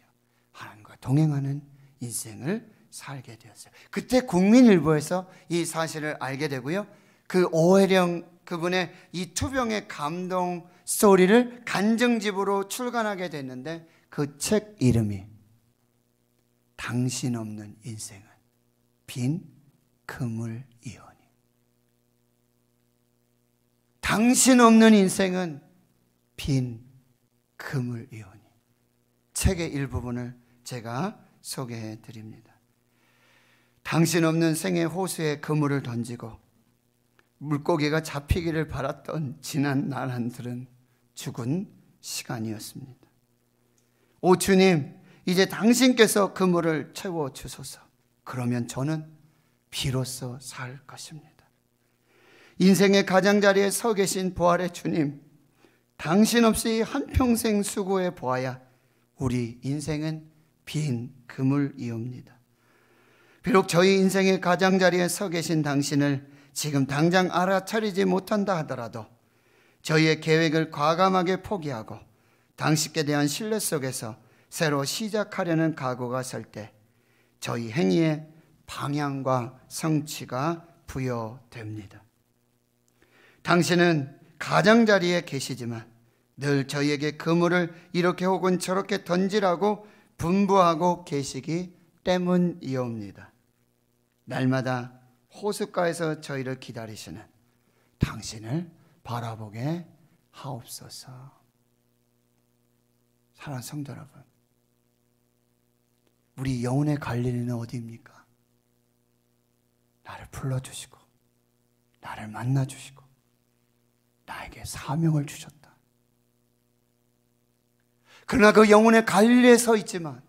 하나님과 동행하는 인생을 살게 되었어요. 그때 국민일보에서 이 사실을 알게 되고요. 그 오해령 그분의 이 투병의 감동 스리를 간증집으로 출간하게 됐는데 그 책 이름이 당신 없는 인생은 빈 그물이오니. 당신 없는 인생은 빈 그물이오니. 책의 일부분을 제가 소개해 드립니다. 당신 없는 생의 호수에 그물을 던지고 물고기가 잡히기를 바랐던 지난 나란들은 죽은 시간이었습니다. 오 주님, 이제 당신께서 그 물을 채워 주소서. 그러면 저는 비로소 살 것입니다. 인생의 가장자리에 서 계신 부활의 주님, 당신 없이 한평생 수고해 보아야 우리 인생은 빈 그물이옵니다. 비록 저희 인생의 가장자리에 서 계신 당신을 지금 당장 알아차리지 못한다 하더라도 저희의 계획을 과감하게 포기하고 당신께 대한 신뢰 속에서 새로 시작하려는 각오가 설 때 저희 행위의 방향과 성취가 부여됩니다. 당신은 가장자리에 계시지만 늘 저희에게 그물을 이렇게 혹은 저렇게 던지라고 분부하고 계시기 때문이옵니다. 날마다 호숫가에서 저희를 기다리시는 당신을 바라보게 하옵소서. 사랑 성도 여러분, 우리 영혼의 갈릴리는 어디입니까? 나를 불러주시고, 나를 만나주시고, 나에게 사명을 주셨다. 그러나 그 영혼의 갈릴리에 서 있지만,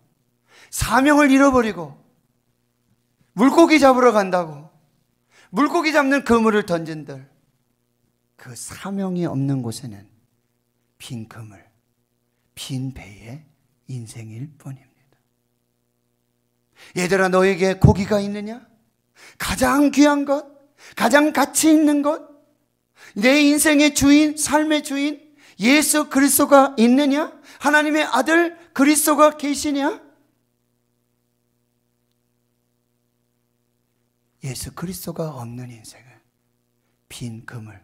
사명을 잃어버리고, 물고기 잡으러 간다고, 물고기 잡는 그물을 던진들, 그 사명이 없는 곳에는 빈 그물, 빈 배의 인생일 뿐입니다. 얘들아 너에게 고기가 있느냐? 가장 귀한 것, 가장 가치 있는 것, 내 인생의 주인, 삶의 주인 예수 그리스도가 있느냐? 하나님의 아들 그리스도가 계시냐? 예수 그리스도가 없는 인생은 빈 그물,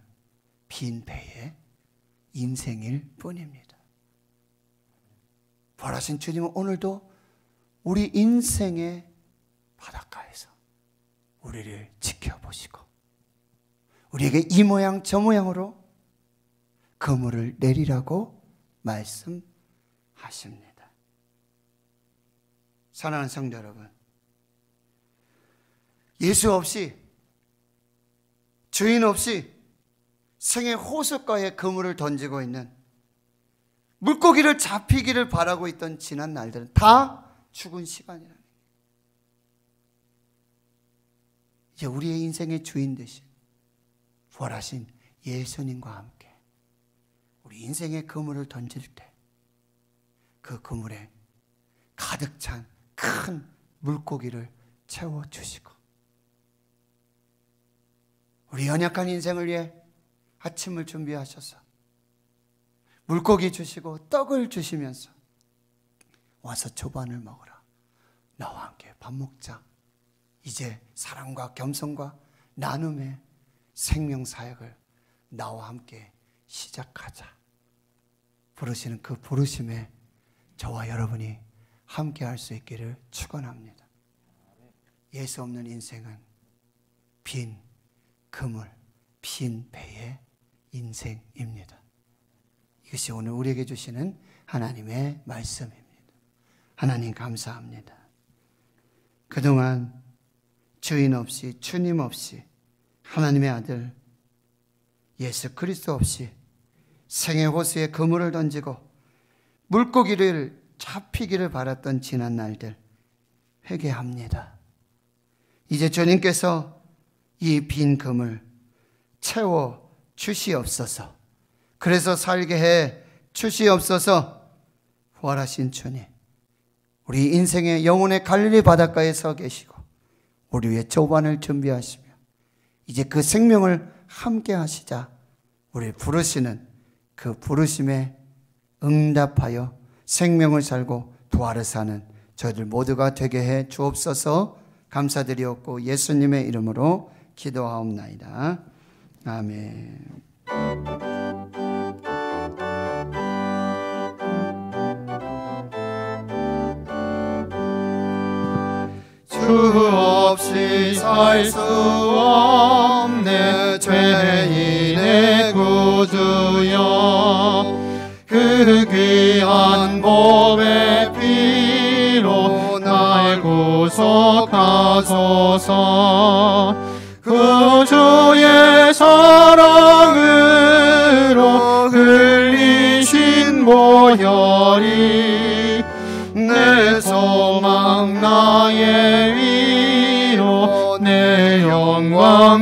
빈 배의 인생일 뿐입니다. 부활신 주님은 오늘도 우리 인생의 바닷가에서 우리를 지켜보시고 우리에게 이 모양 저 모양으로 그물을 내리라고 말씀하십니다. 사랑하는 성도 여러분, 예수 없이 주인 없이 생의 호숫가에 그물을 던지고 있는 물고기를 잡히기를 바라고 있던 지난 날들은 다 죽은 시간이라는 게. 이제 우리의 인생의 주인 되신 부활하신 예수님과 함께 우리 인생의 그물을 던질 때 그 그물에 가득 찬 큰 물고기를 채워 주시고 우리 연약한 인생을 위해 아침을 준비하셔서 물고기 주시고 떡을 주시면서 와서 초반을 먹어라 나와 함께 밥 먹자. 이제 사랑과 겸손과 나눔의 생명 사역을 나와 함께 시작하자. 부르시는 그 부르심에 저와 여러분이 함께 할 수 있기를 축원합니다. 예수 없는 인생은 빈 그물, 빈 배의 인생입니다. 이것이 오늘 우리에게 주시는 하나님의 말씀입니다. 하나님 감사합니다. 그동안 주인 없이 주님 없이 하나님의 아들 예수 그리스도 없이 생애 호수에 그물을 던지고 물고기를 잡히기를 바랐던 지난 날들 회개합니다. 이제 주님께서 이빈 금을 채워 주시옵소서. 그래서 살게 해 주시옵소서. 부활하신 주님. 우리 인생의 영혼의 갈릴리 바닷가에 서 계시고 우리 의 조반을 준비하시며 이제 그 생명을 함께 하시자 우리 부르시는 그 부르심에 응답하여 생명을 살고 부활를 사는 저희들 모두가 되게 해 주옵소서 감사드리옵고 예수님의 이름으로 기도하옵나이다. 아멘. 주 없이 살 수없네 죄인의 구주여 그 귀한 법의 피로 날 구속하소서 구주의 사랑으로 흘리신 모혈이 내 소망 나의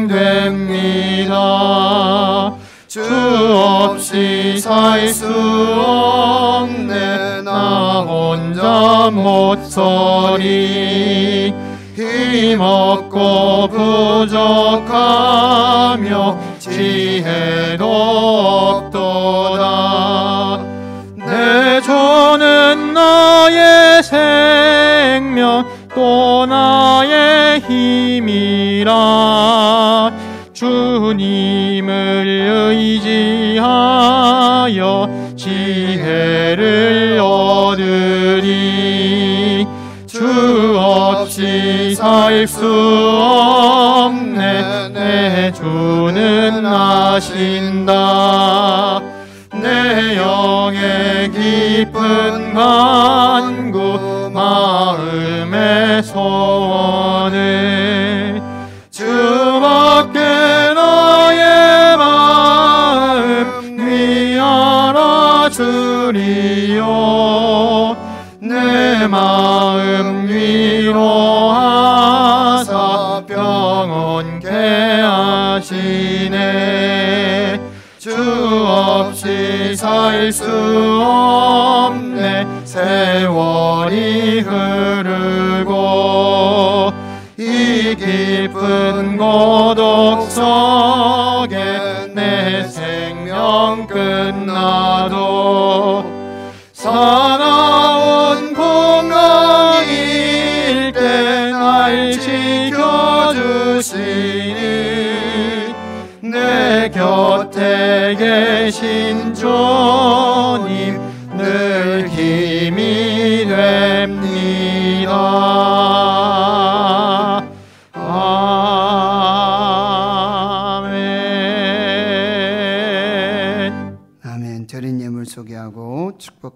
됩니다주 없이 살 수 없네 나 혼자 못살이 힘없고 부족하며 지혜도 살수 없네 내 주는 아신다 내 영의 깊은 간구 마음의 소 세월이 흐르고 이 깊은 고독성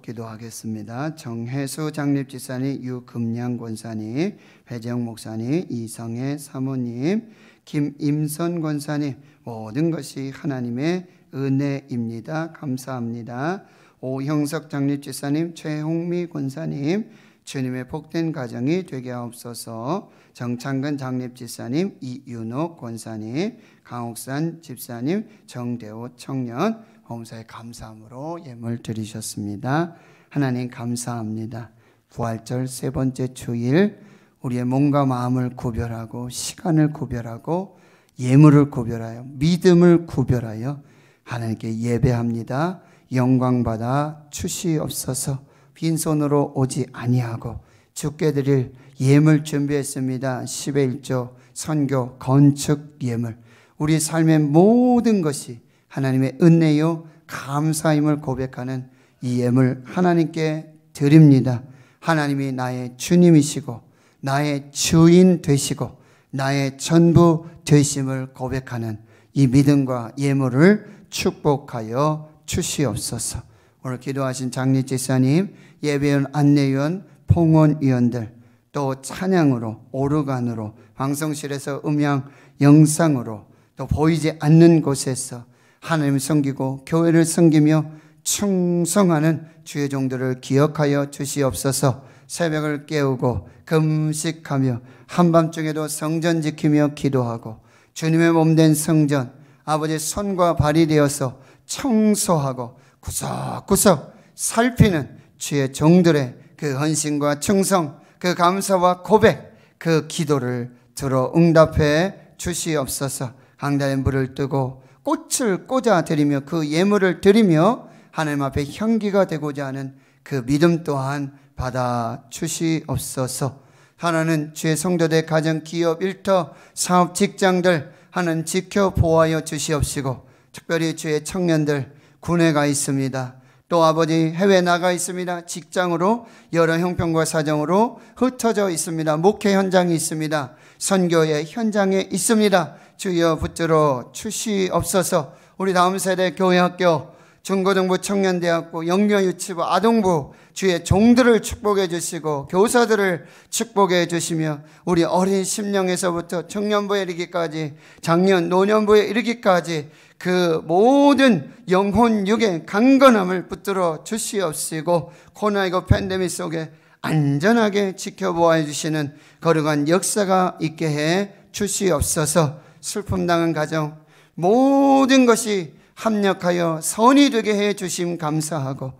기도하겠습니다. 정혜수 장립지사님, 유금양 권사님, 배재 목사님, 이성애 사모님, 김임선 권사님 모든 것이 하나님의 은혜입니다. 감사합니다. 오형석 장립지사님, 최홍미 권사님, 주님의 복된 가정이 되게 하옵소서. 정창근 장립지사님, 이윤옥 권사님, 강옥산 집사님, 정대호 청년, 범사에 감사함으로 예물 드리셨습니다. 하나님 감사합니다. 부활절 세 번째 주일 우리의 몸과 마음을 구별하고 시간을 구별하고 예물을 구별하여 믿음을 구별하여 하나님께 예배합니다. 영광 받아 추시옵소서. 빈손으로 오지 아니하고 주께 드릴 예물 준비했습니다. 1 1조 선교 건축 예물 우리 삶의 모든 것이 하나님의 은혜요 감사임을 고백하는 이 예물 하나님께 드립니다. 하나님이 나의 주님이시고 나의 주인 되시고 나의 전부 되심을 고백하는 이 믿음과 예물을 축복하여 주시옵소서. 오늘 기도하신 장리 지사님, 예배원 안내위원, 봉원위원들 또 찬양으로 오르간으로 방송실에서 음향 영상으로 또 보이지 않는 곳에서 하나님 섬기고 교회를 섬기며 충성하는 주의 종들을 기억하여 주시옵소서 새벽을 깨우고 금식하며 한밤중에도 성전 지키며 기도하고 주님의 몸 된 성전 아버지 손과 발이 되어서 청소하고 구석구석 살피는 주의 종들의 그 헌신과 충성 그 감사와 고백 그 기도를 들어 응답해 주시옵소서 강단의 물을 뜨고 꽃을 꽂아 드리며 그 예물을 드리며 하나님 앞에 향기가 되고자 하는 그 믿음 또한 받아 주시옵소서. 하나는 주의 성도들 가정, 기업, 일터, 사업, 직장들 하나는 지켜 보호하여 주시옵시고 특별히 주의 청년들 군에 가 있습니다. 또 아버지 해외 나가 있습니다. 직장으로 여러 형편과 사정으로 흩어져 있습니다. 목회 현장이 있습니다. 선교의 현장에 있습니다. 주여 붙들어 출시없어서 우리 다음 세대 교회학교 중고등부 청년대학교 영유아유치부 아동부 주의 종들을 축복해 주시고 교사들을 축복해 주시며 우리 어린 심령에서부터 청년부에 이르기까지 작년 노년부에 이르기까지 그 모든 영혼 육의 강건함을 붙들어 주시옵시고 코로나이9 팬데믹 속에 안전하게 지켜보아 주시는 거룩한 역사가 있게 해 주시옵소서 슬픔 당한 가정, 모든 것이 합력하여 선이 되게 해 주심 감사하고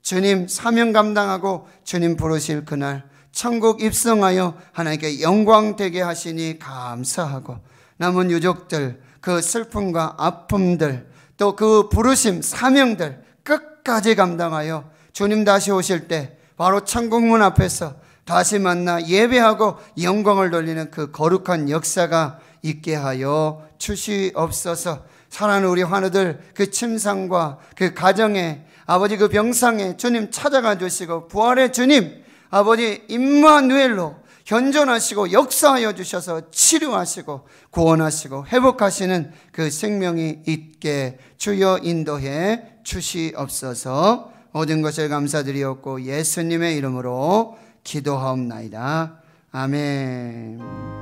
주님 사명 감당하고 주님 부르실 그날 천국 입성하여 하나님께 영광 되게 하시니 감사하고 남은 유족들 그 슬픔과 아픔들 또 그 부르심 사명들 끝까지 감당하여 주님 다시 오실 때 바로 천국 문 앞에서 다시 만나 예배하고 영광을 돌리는 그 거룩한 역사가 있게 하여 주시옵소서. 사랑하는 우리 환우들 그 침상과 그 가정에 아버지 그 병상에 주님 찾아가 주시고 부활의 주님 아버지 임마누엘로 견존하시고 역사하여 주셔서 치료하시고 구원하시고 회복하시는 그 생명이 있게 주여 인도해 주시옵소서 모든 것을 감사드리었고 예수님의 이름으로 기도하옵나이다. 아멘.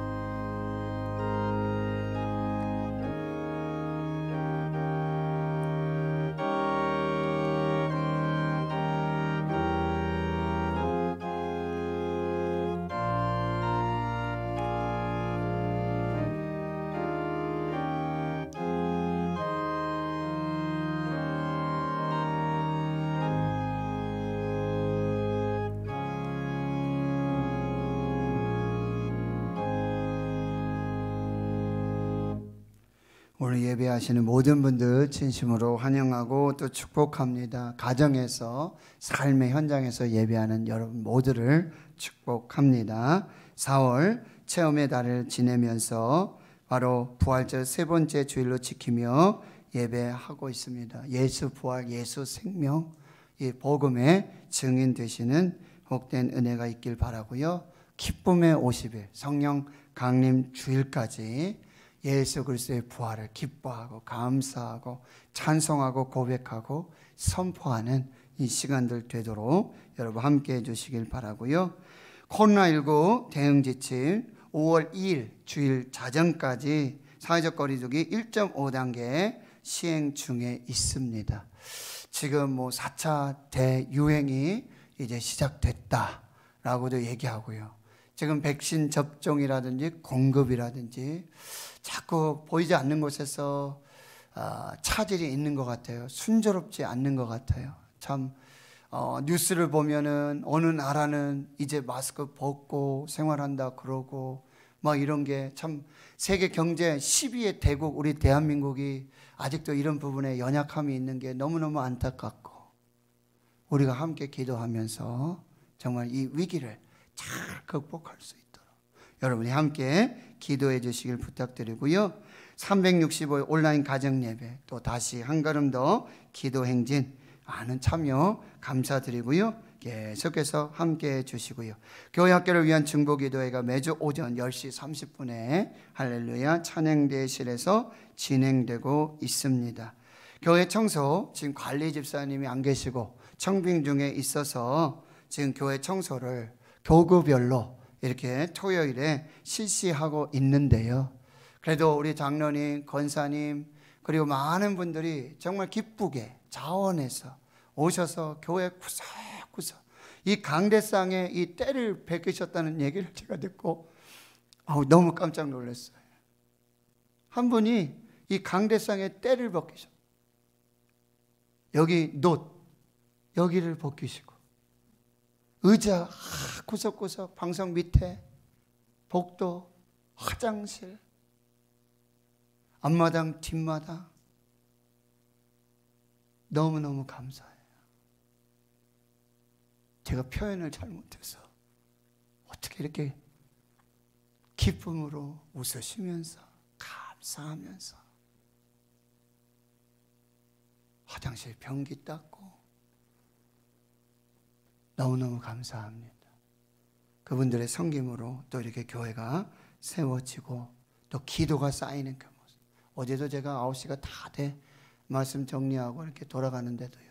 오늘 예배하시는 모든 분들 진심으로 환영하고 또 축복합니다. 가정에서 삶의 현장에서 예배하는 여러분 모두를 축복합니다. 4월 체험의 달을 지내면서 바로 부활절 세 번째 주일로 지키며 예배하고 있습니다. 예수 부활, 예수 생명, 이 복음의 증인 되시는 복된 은혜가 있길 바라고요. 기쁨의 50일 성령 강림 주일까지 예수 그리스도의 부활을 기뻐하고 감사하고 찬송하고 고백하고 선포하는 이 시간들 되도록 여러분 함께 해주시길 바라고요. 코로나19 대응 지침 5월 2일 주일 자정까지 사회적 거리두기 1.5단계 시행 중에 있습니다. 지금 뭐 4차 대유행이 이제 시작됐다라고도 얘기하고요. 지금 백신 접종이라든지 공급이라든지 자꾸 보이지 않는 곳에서 아, 차질이 있는 것 같아요. 순조롭지 않는 것 같아요. 참 어, 뉴스를 보면은 어느 나라는 이제 마스크 벗고 생활한다 그러고 막 이런 게 참 세계 경제 10위의 대국 우리 대한민국이 아직도 이런 부분에 연약함이 있는 게 너무너무 안타깝고 우리가 함께 기도하면서 정말 이 위기를 잘 극복할 수 있도록 여러분이 함께 기도해 주시길 부탁드리고요. 365 온라인 가정 예배 또 다시 한 걸음 더 기도 행진 많은 참여 감사드리고요. 계속해서 함께 해 주시고요. 교회 학교를 위한 중보 기도회가 매주 오전 10시 30분에 할렐루야 찬양대실에서 진행되고 있습니다. 교회 청소 지금 관리 집사님이 안 계시고 청빙 중에 있어서 지금 교회 청소를 교구별로 이렇게 토요일에 실시하고 있는데요. 그래도 우리 장로님, 권사님, 그리고 많은 분들이 정말 기쁘게 자원해서 오셔서 교회 구석구석 이 강대상에 이 때를 베끼셨다는 얘기를 제가 듣고 아우 너무 깜짝 놀랐어요. 한 분이 이 강대상에 때를 벗기셨 여기 놋 여기를 벗기시고 의자 구석구석 방석 밑에 복도 화장실 앞마당 뒷마당 너무너무 감사해요. 제가 표현을 잘 못해서 어떻게 이렇게 기쁨으로 웃으시면서 감사하면서 화장실 변기 닦고 너무너무 감사합니다. 그분들의 섬김으로 또 이렇게 교회가 세워지고 또 기도가 쌓이는 그 모습. 어제도 제가 9시가 다 돼 말씀 정리하고 이렇게 돌아가는데도요.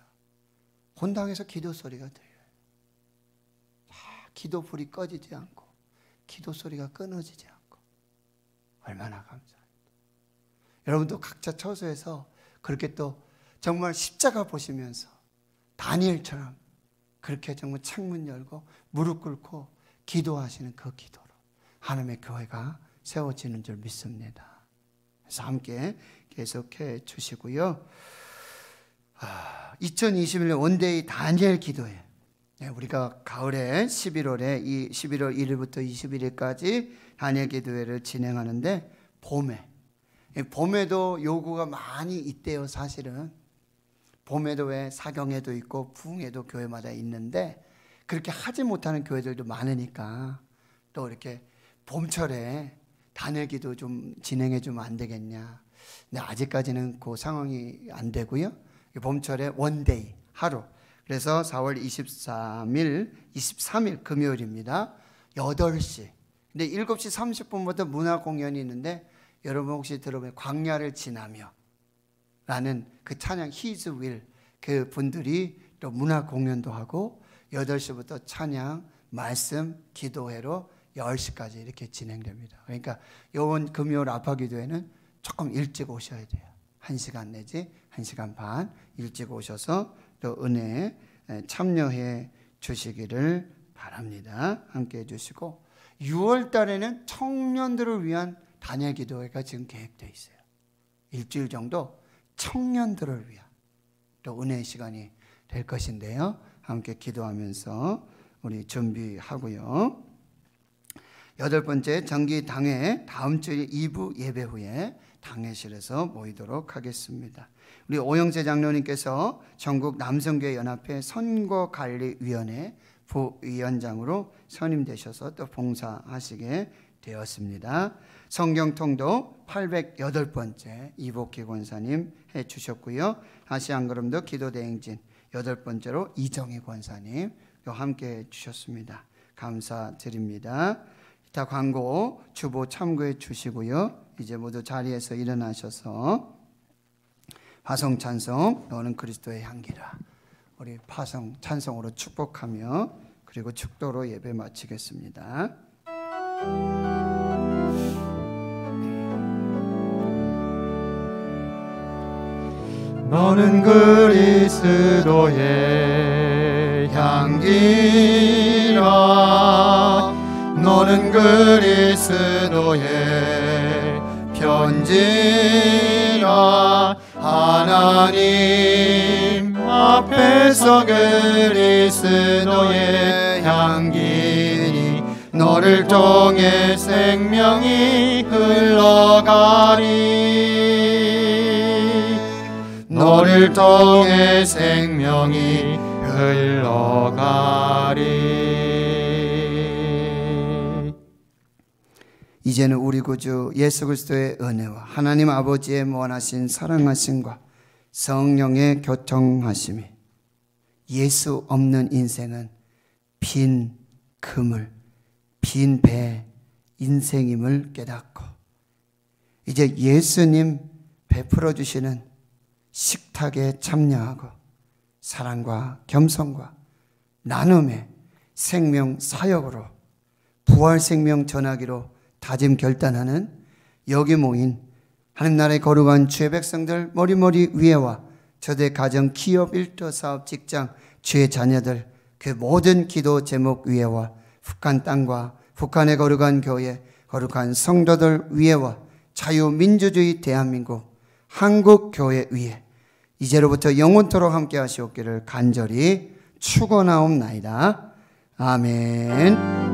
혼당에서 기도 소리가 들려요. 기도 불이 꺼지지 않고 기도 소리가 끊어지지 않고 얼마나 감사합니다. 여러분도 각자 처소에서 그렇게 또 정말 십자가 보시면서 다니엘처럼 그렇게 정말 창문 열고 무릎 꿇고 기도하시는 그 기도로 하나님의 교회가 세워지는 줄 믿습니다. 그래서 함께 계속해 주시고요. 2021년 아, 원데이 다니엘 기도회. 네, 우리가 가을에 11월에 이 11월 1일부터 21일까지 다니엘 기도회를 진행하는데 봄에 예, 봄에도 요구가 많이 있대요, 사실은. 봄에도 왜 사경에도 있고 부흥에도 교회마다 있는데 그렇게 하지 못하는 교회들도 많으니까 또 이렇게 봄철에 단일기도 좀 진행해 주면 안 되겠냐. 근데 아직까지는 그 상황이 안 되고요. 봄철에 원데이 하루. 그래서 4월 23일, 23일 금요일입니다. 8시. 근데 7시 30분부터 문화 공연이 있는데 여러분 혹시 들어보면 광야를 지나며 라는 그 찬양 His Will 그 분들이 또 문화 공연도 하고 8시부터 찬양, 말씀, 기도회로 10시까지 이렇게 진행됩니다. 그러니까 요번 금요일 아파기도회는 조금 일찍 오셔야 돼요. 1시간 내지 1시간 반 일찍 오셔서 또 은혜에 참여해 주시기를 바랍니다. 함께 해주시고 6월 달에는 청년들을 위한 단일 기도회가 지금 계획되어 있어요. 일주일 정도 청년들을 위한 또 은혜의 시간이 될 것인데요. 함께 기도하면서 우리 준비하고요. 여덟 번째 정기 당회 다음 주에 2부 예배 후에 당회실에서 모이도록 하겠습니다. 우리 오영재 장로님께서 전국 남성교회 연합회 선거관리위원회 부위원장으로 선임되셔서 또 봉사하시게 되었습니다. 성경통독 808번째 이복희 권사님 해 주셨고요. 다시 안 그럼도 기도 대행진 여 번째로 이정희 권사님 함께 해 주셨습니다. 감사드립니다. 이따 광고 주보 참고해 주시고요. 이제 모두 자리에서 일어나셔서 화성 찬송 너는 그리스도의 향기라 우리 파성 찬송으로 축복하며 그리고 축도로 예배 마치겠습니다. 너는 그리스도의 향기라 너는 그리스도의 편지라 하나님 앞에서 그리스도의 향기니 너를 통해 생명이 흘러가리 오늘 통해 생명이 흘러가리 이제는 우리 구주 예수 그리스도의 은혜와 하나님 아버지의 원하신 사랑하심과 성령의 교통하심이 예수 없는 인생은 빈 그물, 빈 배 인생임을 깨닫고 이제 예수님 베풀어 주시는 식탁에 참여하고 사랑과 겸손과 나눔의 생명 사역으로 부활 생명 전하기로 다짐 결단하는 여기 모인 하나 나라의 거룩한 주의 백성들 머리머리 위에와 저대 가정 기업 일터 사업 직장 주의 자녀들 그 모든 기도 제목 위에와 북한 땅과 북한의 거룩한 교회 거룩한 성도들 위에와 자유민주주의 대한민국 한국 교회 위에 이제로부터 영원토록 함께 하시옵기를 간절히 축원하옵나이다. 아멘.